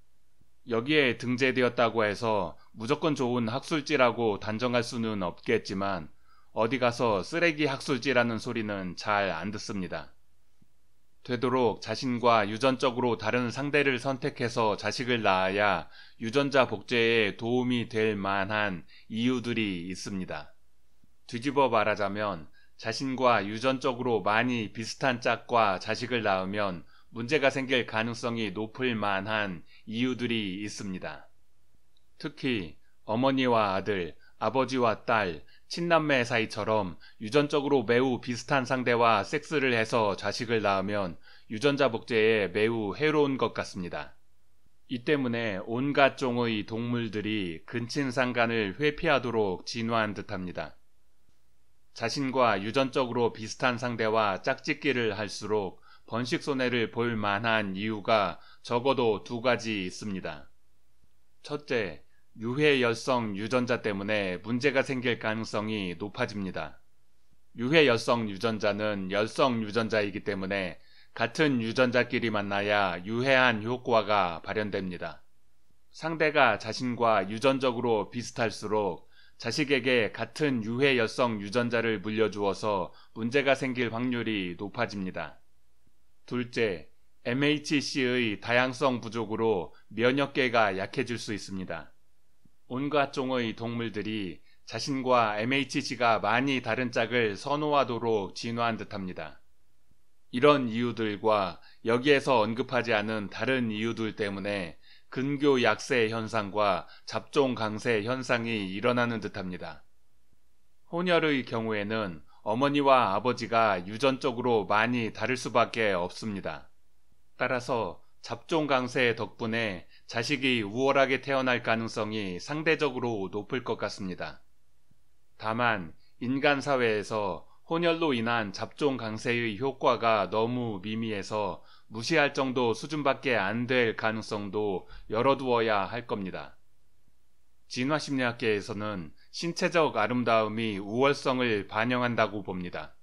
여기에 등재되었다고 해서 무조건 좋은 학술지라고 단정할 수는 없겠지만 어디 가서 쓰레기 학술지라는 소리는 잘 안 듣습니다. 되도록 자신과 유전적으로 다른 상대를 선택해서 자식을 낳아야 유전자 복제에 도움이 될 만한 이유들이 있습니다. 뒤집어 말하자면 자신과 유전적으로 많이 비슷한 짝과 자식을 낳으면 문제가 생길 가능성이 높을 만한 이유들이 있습니다. 특히 어머니와 아들, 아버지와 딸, 친남매 사이처럼 유전적으로 매우 비슷한 상대와 섹스를 해서 자식을 낳으면 유전자 복제에 매우 해로운 것 같습니다. 이 때문에 온갖 종의 동물들이 근친상간을 회피하도록 진화한 듯합니다. 자신과 유전적으로 비슷한 상대와 짝짓기를 할수록 번식 손해를 볼 만한 이유가 적어도 두 가지 있습니다. 첫째, 유해열성 유전자 때문에 문제가 생길 가능성이 높아집니다. 유해열성 유전자는 열성 유전자이기 때문에 같은 유전자끼리 만나야 유해한 효과가 발현됩니다. 상대가 자신과 유전적으로 비슷할수록 자식에게 같은 유해 여성 유전자를 물려주어서 문제가 생길 확률이 높아집니다. 둘째, MHC의 다양성 부족으로 면역계가 약해질 수 있습니다. 온갖 종의 동물들이 자신과 MHC가 많이 다른 짝을 선호하도록 진화한 듯합니다. 이런 이유들과 여기에서 언급하지 않은 다른 이유들 때문에 근교 약세 현상과 잡종 강세 현상이 일어나는 듯합니다. 혼혈의 경우에는 어머니와 아버지가 유전적으로 많이 다를 수밖에 없습니다. 따라서 잡종 강세 덕분에 자식이 우월하게 태어날 가능성이 상대적으로 높을 것 같습니다. 다만 인간 사회에서 혼혈로 인한 잡종 강세의 효과가 너무 미미해서 무시할 정도 수준밖에 안 될 가능성도 열어두어야 할 겁니다. 진화심리학계에서는 신체적 아름다움이 우월성을 반영한다고 봅니다.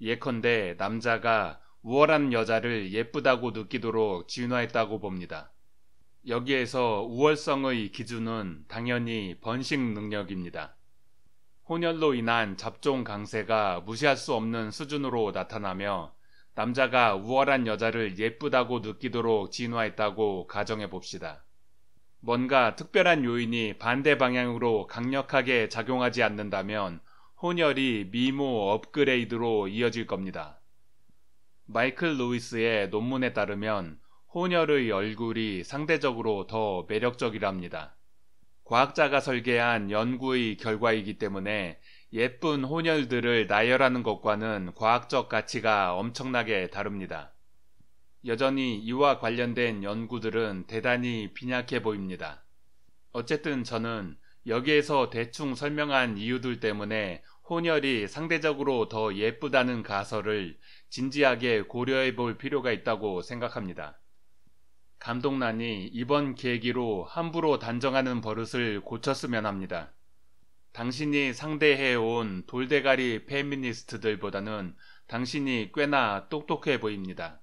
예컨대 남자가 우월한 여자를 예쁘다고 느끼도록 진화했다고 봅니다. 여기에서 우월성의 기준은 당연히 번식 능력입니다. 혼혈로 인한 잡종 강세가 무시할 수 없는 수준으로 나타나며 남자가 우월한 여자를 예쁘다고 느끼도록 진화했다고 가정해 봅시다. 뭔가 특별한 요인이 반대 방향으로 강력하게 작용하지 않는다면 혼혈이 미모 업그레이드로 이어질 겁니다. 마이클 루이스의 논문에 따르면 혼혈의 얼굴이 상대적으로 더 매력적이랍니다. 과학자가 설계한 연구의 결과이기 때문에 예쁜 혼혈들을 나열하는 것과는 과학적 가치가 엄청나게 다릅니다. 여전히 이와 관련된 연구들은 대단히 빈약해 보입니다. 어쨌든 저는 여기에서 대충 설명한 이유들 때문에 혼혈이 상대적으로 더 예쁘다는 가설을 진지하게 고려해 볼 필요가 있다고 생각합니다. 감독난이 이번 계기로 함부로 단정하는 버릇을 고쳤으면 합니다. 당신이 상대해온 돌대가리 페미니스트들보다는 당신이 꽤나 똑똑해 보입니다.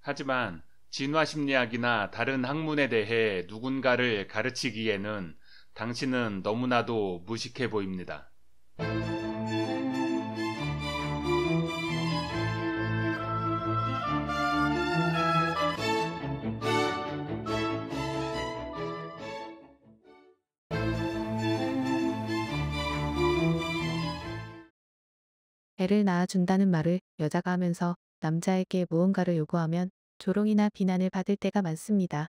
하지만 진화심리학이나 다른 학문에 대해 누군가를 가르치기에는 당신은 너무나도 무식해 보입니다. 애를 낳아준다는 말을 여자가 하면서 남자에게 무언가를 요구하면 조롱이나 비난을 받을 때가 많습니다.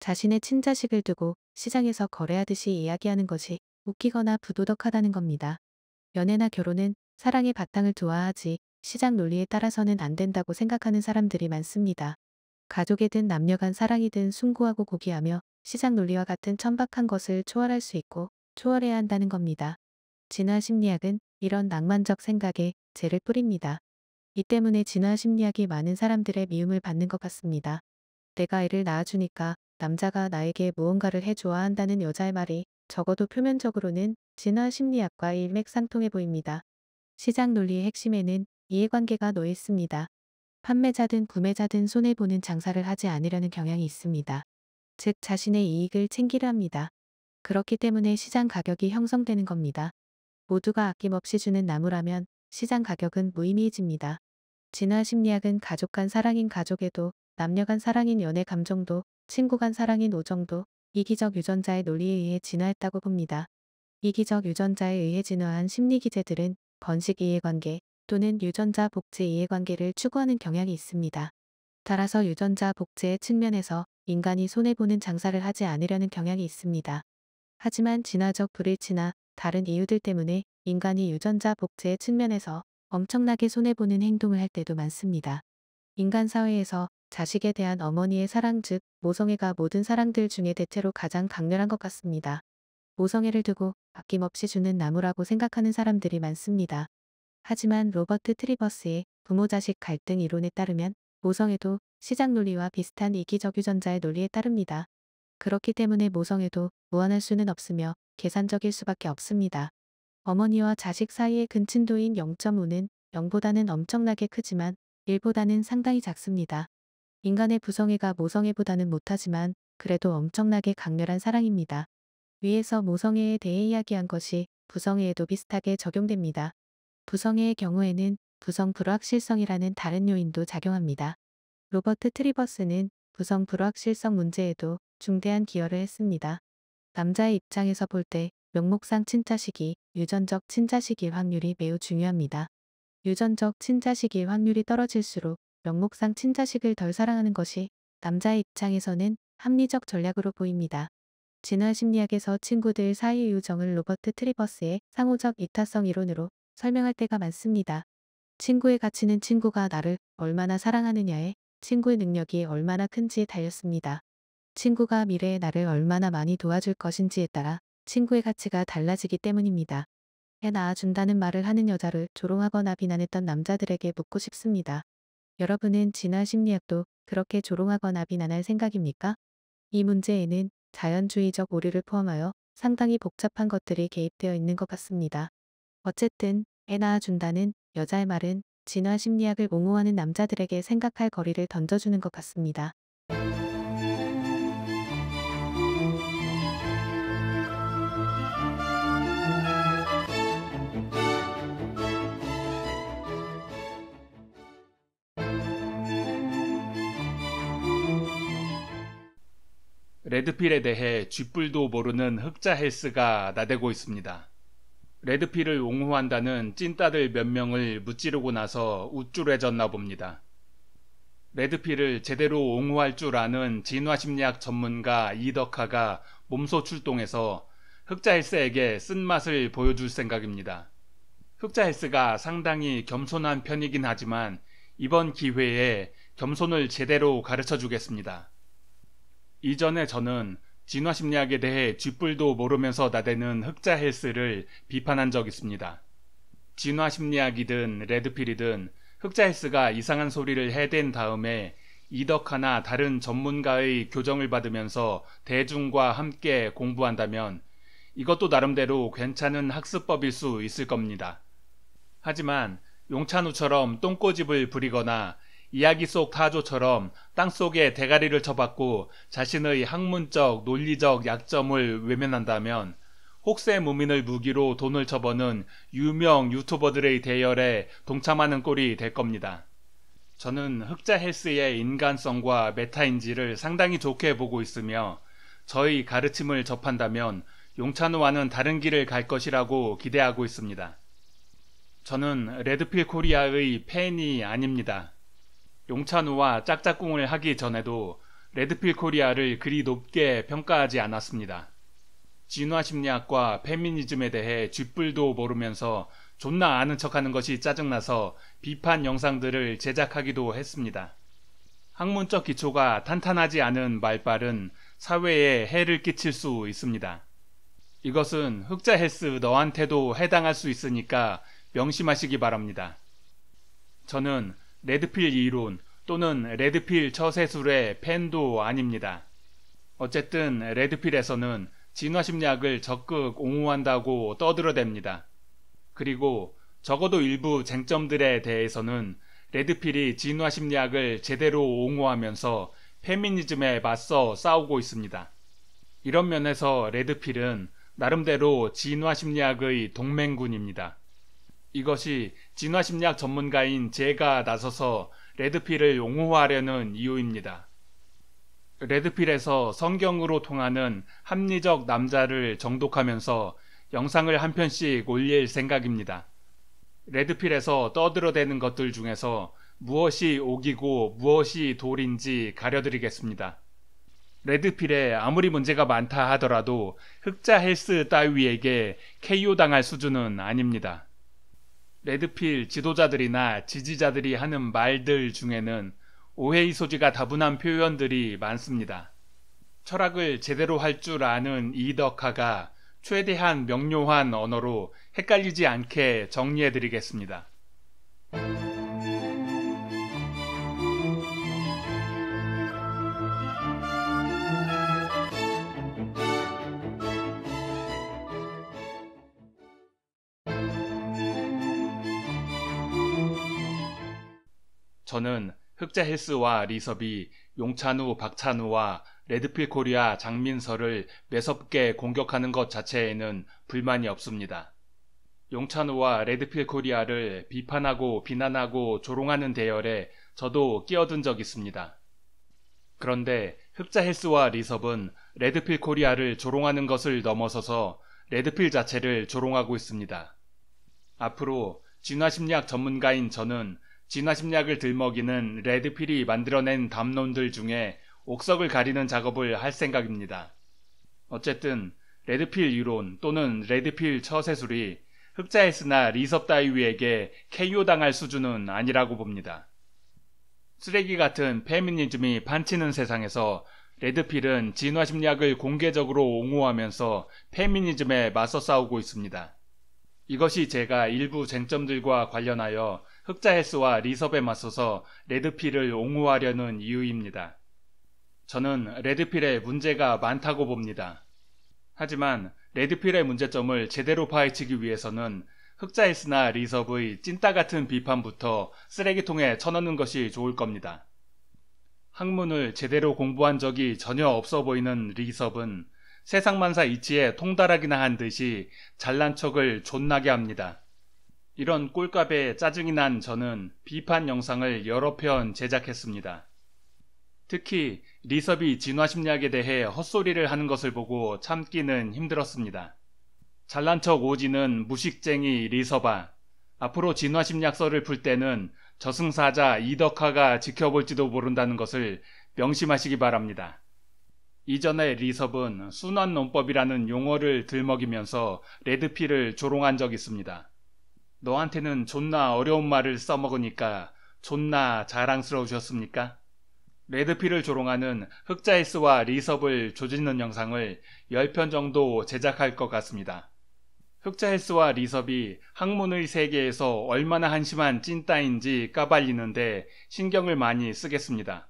자신의 친자식을 두고 시장에서 거래하듯이 이야기하는 것이 웃기거나 부도덕하다는 겁니다. 연애나 결혼은 사랑의 바탕을 두어야지 시장 논리에 따라서는 안 된다고 생각하는 사람들이 많습니다. 가족이든 남녀 간 사랑이든 숭고하고 고귀하며 시장 논리와 같은 천박한 것을 초월할 수 있고 초월해야 한다는 겁니다. 진화 심리학은 이런 낭만적 생각에 죄를 뿌립니다. 이 때문에 진화 심리학이 많은 사람들의 미움을 받는 것 같습니다. 내가 애를 낳아주니까 남자가 나에게 무언가를 해좋아 한다는 여자의 말이 적어도 표면적으로는 진화 심리학과 일맥상통해 보입니다. 시장 논리의 핵심에는 이해관계가 놓여 있습니다. 판매자든 구매자든 손해보는 장사를 하지 않으려는 경향이 있습니다. 즉 자신의 이익을 챙기려 합니다. 그렇기 때문에 시장 가격이 형성되는 겁니다. 모두가 아낌없이 주는 나무라면 시장 가격은 무의미해집니다. 진화 심리학은 가족 간 사랑인 가족에도 남녀 간 사랑인 연애 감정도 친구 간 사랑인 오정도 이기적 유전자의 논리에 의해 진화했다고 봅니다. 이기적 유전자에 의해 진화한 심리기제들은 번식 이해관계 또는 유전자 복제 이해관계를 추구하는 경향이 있습니다. 따라서 유전자 복제의 측면에서 인간이 손해보는 장사를 하지 않으려는 경향이 있습니다. 하지만 진화적 불일치나 다른 이유들 때문에 인간이 유전자 복제의 측면에서 엄청나게 손해보는 행동을 할 때도 많습니다. 인간 사회에서 자식에 대한 어머니의 사랑 즉 모성애가 모든 사랑들 중에 대체로 가장 강렬한 것 같습니다. 모성애를 두고 아낌없이 주는 나무라고 생각하는 사람들이 많습니다. 하지만 로버트 트리버스의 부모자식 갈등 이론에 따르면 모성애도 시장 논리와 비슷한 이기적 유전자의 논리에 따릅니다. 그렇기 때문에 모성애도 무한할 수는 없으며 계산적일 수밖에 없습니다. 어머니와 자식 사이의 근친도인 0.5는 0보다는 엄청나게 크지만 1보다는 상당히 작습니다. 인간의 부성애가 모성애보다는 못하지만 그래도 엄청나게 강렬한 사랑입니다. 위에서 모성애에 대해 이야기한 것이 부성애에도 비슷하게 적용됩니다. 부성애의 경우에는 부성 불확실성이라는 다른 요인도 작용합니다. 로버트 트리버스는 부성 불확실성 문제에도 중대한 기여를 했습니다. 남자의 입장에서 볼 때 명목상 친자식이 유전적 친자식일 확률이 매우 중요합니다. 유전적 친자식일 확률이 떨어질수록 명목상 친자식을 덜 사랑하는 것이 남자의 입장에서는 합리적 전략으로 보입니다. 진화심리학에서 친구들 사이의 우정을 로버트 트리버스의 상호적 이타성 이론으로 설명할 때가 많습니다. 친구의 가치는 친구가 나를 얼마나 사랑하느냐에 친구의 능력이 얼마나 큰지에 달렸습니다. 친구가 미래의 나를 얼마나 많이 도와줄 것인지에 따라 친구의 가치가 달라지기 때문입니다. 해 나아준다는 말을 하는 여자를 조롱하거나 비난했던 남자들에게 묻고 싶습니다. 여러분은 진화 심리학도 그렇게 조롱하거나 비난할 생각입니까? 이 문제에는 자연주의적 오류를 포함하여 상당히 복잡한 것들이 개입되어 있는 것 같습니다. 어쨌든 해나아준다는 여자의 말은 진화 심리학을 옹호하는 남자들에게 생각할 거리를 던져주는 것 같습니다. 레드필에 대해 쥐뿔도 모르는 흑자 헬스가 나대고 있습니다. 레드필을 옹호한다는 찐따들 몇 명을 무찌르고 나서 우쭐해졌나 봅니다. 레드필을 제대로 옹호할 줄 아는 진화심리학 전문가 이덕하가 몸소 출동해서 흑자 헬스에게 쓴맛을 보여줄 생각입니다. 흑자 헬스가 상당히 겸손한 편이긴 하지만 이번 기회에 겸손을 제대로 가르쳐 주겠습니다. 이전에 저는 진화 심리학에 대해 쥐뿔도 모르면서 나대는 흑자 헬스를 비판한 적 있습니다. 진화 심리학이든 레드필이든 흑자 헬스가 이상한 소리를 해댄 다음에 이덕하나 다른 전문가의 교정을 받으면서 대중과 함께 공부한다면 이것도 나름대로 괜찮은 학습법일 수 있을 겁니다. 하지만 용찬우처럼 똥꼬집을 부리거나 이야기 속 타조처럼 땅속에 대가리를 쳐박고 자신의 학문적, 논리적 약점을 외면한다면 혹세 무민을 무기로 돈을 쳐버는 유명 유튜버들의 대열에 동참하는 꼴이 될 겁니다. 저는 흑자 헬스의 인간성과 메타인지를 상당히 좋게 보고 있으며 저희 가르침을 접한다면 용찬우와는 다른 길을 갈 것이라고 기대하고 있습니다. 저는 레드필 코리아의 팬이 아닙니다. 용찬우와 짝짝꿍을 하기 전에도 레드필 코리아를 그리 높게 평가하지 않았습니다. 진화 심리학과 페미니즘에 대해 쥐뿔도 모르면서 존나 아는 척하는 것이 짜증나서 비판 영상들을 제작하기도 했습니다. 학문적 기초가 탄탄하지 않은 말발은 사회에 해를 끼칠 수 있습니다. 이것은 흑자 헬스 너한테도 해당할 수 있으니까 명심하시기 바랍니다. 저는 레드필 이론 또는 레드필 처세술의 팬도 아닙니다. 어쨌든 레드필에서는 진화심리학을 적극 옹호한다고 떠들어댑니다. 그리고 적어도 일부 쟁점들에 대해서는 레드필이 진화심리학을 제대로 옹호하면서 페미니즘에 맞서 싸우고 있습니다. 이런 면에서 레드필은 나름대로 진화심리학의 동맹군입니다. 이것이 진화심리학 전문가인 제가 나서서 레드필을 용호하려는 이유입니다. 레드필에서 성경으로 통하는 합리적 남자를 정독하면서 영상을 한 편씩 올릴 생각입니다. 레드필에서 떠들어대는 것들 중에서 무엇이 옥이고 무엇이 돌인지 가려드리겠습니다. 레드필에 아무리 문제가 많다 하더라도 흑자 헬스 따위에게 KO 당할 수준은 아닙니다. 레드필 지도자들이나 지지자들이 하는 말들 중에는 오해의 소지가 다분한 표현들이 많습니다. 철학을 제대로 할 줄 아는 이덕화가 최대한 명료한 언어로 헷갈리지 않게 정리해 드리겠습니다. 저는 흑자 헬스와 리섭이 용찬우, 박찬우와 레드필 코리아 장민서를 매섭게 공격하는 것 자체에는 불만이 없습니다. 용찬우와 레드필 코리아를 비판하고 비난하고 조롱하는 대열에 저도 끼어든 적 있습니다. 그런데 흑자 헬스와 리섭은 레드필 코리아를 조롱하는 것을 넘어서서 레드필 자체를 조롱하고 있습니다. 앞으로 진화심리학 전문가인 저는 진화심리학을 들먹이는 레드필이 만들어낸 담론들 중에 옥석을 가리는 작업을 할 생각입니다. 어쨌든 레드필 이론 또는 레드필 처세술이 흑자했으나 리섭 다이위에게 KO 당할 수준은 아니라고 봅니다. 쓰레기 같은 페미니즘이 판치는 세상에서 레드필은 진화심리학을 공개적으로 옹호하면서 페미니즘에 맞서 싸우고 있습니다. 이것이 제가 일부 쟁점들과 관련하여 흑자 헬스와 리섭에 맞서서 레드필을 옹호하려는 이유입니다. 저는 레드필에 문제가 많다고 봅니다. 하지만 레드필의 문제점을 제대로 파헤치기 위해서는 흑자 헬스나 리섭의 찐따 같은 비판부터 쓰레기통에 쳐넣는 것이 좋을 겁니다. 학문을 제대로 공부한 적이 전혀 없어 보이는 리섭은 세상만사 이치에 통달하기나 한 듯이 잘난 척을 존나게 합니다. 이런 꼴값에 짜증이 난 저는 비판 영상을 여러 편 제작했습니다. 특히 리섭이 진화심리학에 대해 헛소리를 하는 것을 보고 참기는 힘들었습니다. 잘난 척 오지는 무식쟁이 리섭아. 앞으로 진화심리학서를 풀 때는 저승사자 이덕화가 지켜볼지도 모른다는 것을 명심하시기 바랍니다. 이전에 리섭은 순환 논법이라는 용어를 들먹이면서 레드피를 조롱한 적이 있습니다. 너한테는 존나 어려운 말을 써먹으니까 존나 자랑스러우셨습니까? 레드필을 조롱하는 흑자이스와 리섭을 조짓는 영상을 10편 정도 제작할 것 같습니다. 흑자이스와 리섭이 학문의 세계에서 얼마나 한심한 찐따인지 까발리는데 신경을 많이 쓰겠습니다.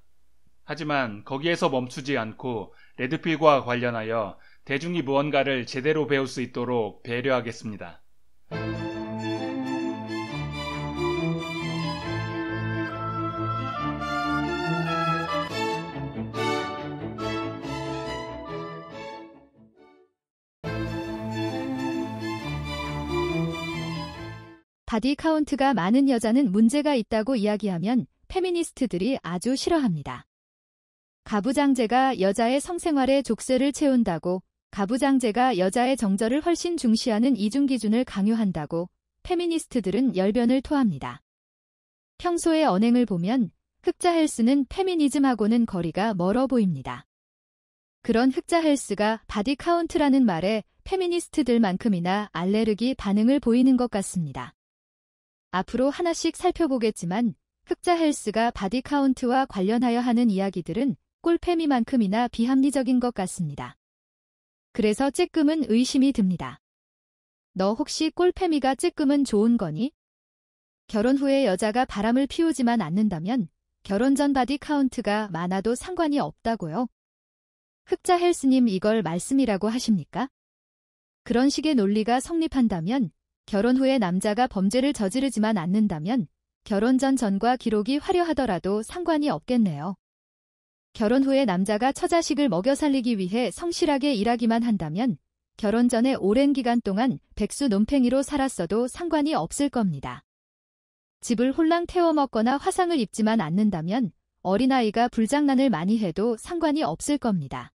하지만 거기에서 멈추지 않고 레드필과 관련하여 대중이 무언가를 제대로 배울 수 있도록 배려하겠습니다. 바디 카운트가 많은 여자는 문제가 있다고 이야기하면 페미니스트들이 아주 싫어합니다. 가부장제가 여자의 성생활에 족쇄를 채운다고, 가부장제가 여자의 정절을 훨씬 중시하는 이중기준을 강요한다고 페미니스트들은 열변을 토합니다. 평소의 언행을 보면 흑자 헬스는 페미니즘하고는 거리가 멀어 보입니다. 그런 흑자 헬스가 바디 카운트라는 말에 페미니스트들만큼이나 알레르기 반응을 보이는 것 같습니다. 앞으로 하나씩 살펴보겠지만 흑자 헬스가 바디 카운트와 관련하여 하는 이야기들은 꿀패미만큼이나 비합리적인 것 같습니다. 그래서 쬐끔은 의심이 듭니다. 너 혹시 꿀패미가 쬐끔은 좋은 거니? 결혼 후에 여자가 바람을 피우지만 않는다면 결혼 전 바디 카운트가 많아도 상관이 없다고요? 흑자 헬스님 이걸 말씀이라고 하십니까? 그런 식의 논리가 성립한다면 결혼 후에 남자가 범죄를 저지르지만 않는다면 결혼 전 전과 기록이 화려하더라도 상관이 없겠네요. 결혼 후에 남자가 처자식을 먹여 살리기 위해 성실하게 일하기만 한다면 결혼 전에 오랜 기간 동안 백수 논팽이로 살았어도 상관이 없을 겁니다. 집을 홀랑 태워먹거나 화상을 입지만 않는다면 어린아이가 불장난을 많이 해도 상관이 없을 겁니다.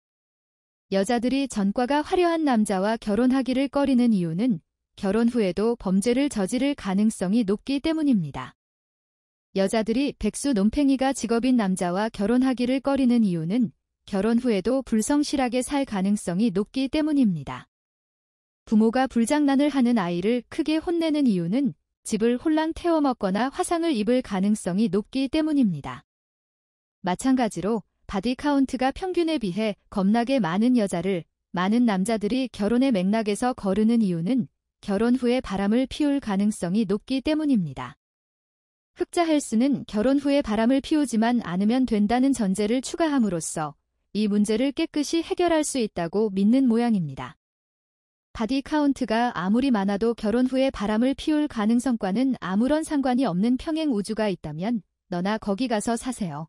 여자들이 전과가 화려한 남자와 결혼하기를 꺼리는 이유는 결혼 후에도 범죄를 저지를 가능성이 높기 때문입니다. 여자들이 백수 논팽이가 직업인 남자와 결혼하기를 꺼리는 이유는 결혼 후에도 불성실하게 살 가능성이 높기 때문입니다. 부모가 불장난을 하는 아이를 크게 혼내는 이유는 집을 홀랑 태워먹거나 화상을 입을 가능성이 높기 때문입니다. 마찬가지로 바디 카운트가 평균에 비해 겁나게 많은 여자를 많은 남자들이 결혼의 맥락에서 거르는 이유는 결혼 후에 바람을 피울 가능성이 높기 때문입니다. 흑자 헬스는 결혼 후에 바람을 피우지만 않으면 된다는 전제를 추가함으로써 이 문제를 깨끗이 해결할 수 있다고 믿는 모양입니다. 바디 카운트가 아무리 많아도 결혼 후에 바람을 피울 가능성과는 아무런 상관이 없는 평행 우주가 있다면 너나 거기 가서 사세요.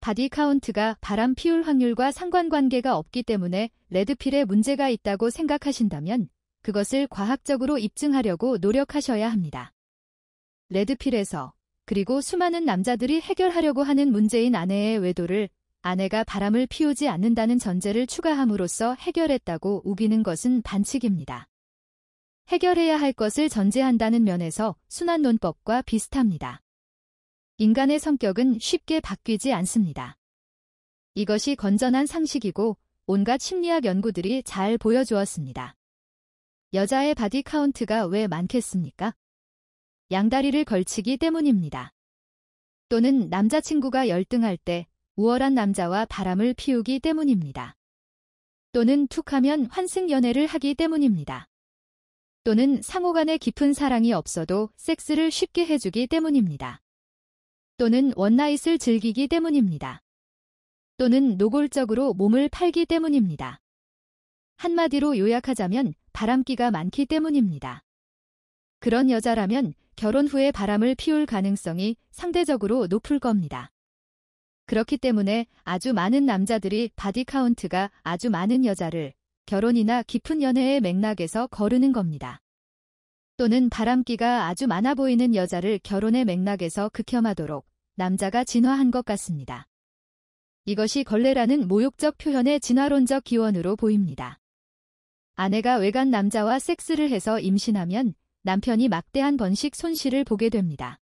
바디 카운트가 바람 피울 확률과 상관관계가 없기 때문에 레드필에 문제가 있다고 생각하신다면 그것을 과학적으로 입증하려고 노력하셔야 합니다. 레드필에서 그리고 수많은 남자들이 해결하려고 하는 문제인 아내의 외도를 아내가 바람을 피우지 않는다는 전제를 추가함으로써 해결했다고 우기는 것은 반칙입니다. 해결해야 할 것을 전제한다는 면에서 순환논법과 비슷합니다. 인간의 성격은 쉽게 바뀌지 않습니다. 이것이 건전한 상식이고 온갖 심리학 연구들이 잘 보여주었습니다. 여자의 바디 카운트가 왜 많겠습니까? 양다리를 걸치기 때문입니다. 또는 남자친구가 열등할 때 우월한 남자와 바람을 피우기 때문입니다. 또는 툭하면 환승 연애를 하기 때문입니다. 또는 상호간에 깊은 사랑이 없어도 섹스를 쉽게 해주기 때문입니다. 또는 원나잇을 즐기기 때문입니다. 또는 노골적으로 몸을 팔기 때문입니다. 한마디로 요약하자면 바람기가 많기 때문입니다. 그런 여자라면 결혼 후에 바람을 피울 가능성이 상대적으로 높을 겁니다. 그렇기 때문에 아주 많은 남자들이 바디 카운트가 아주 많은 여자를 결혼이나 깊은 연애의 맥락에서 거르는 겁니다. 또는 바람기가 아주 많아 보이는 여자를 결혼의 맥락에서 극혐하도록 남자가 진화한 것 같습니다. 이것이 걸레라는 모욕적 표현의 진화론적 기원으로 보입니다. 아내가 외간 남자와 섹스를 해서 임신하면 남편이 막대한 번식 손실을 보게 됩니다.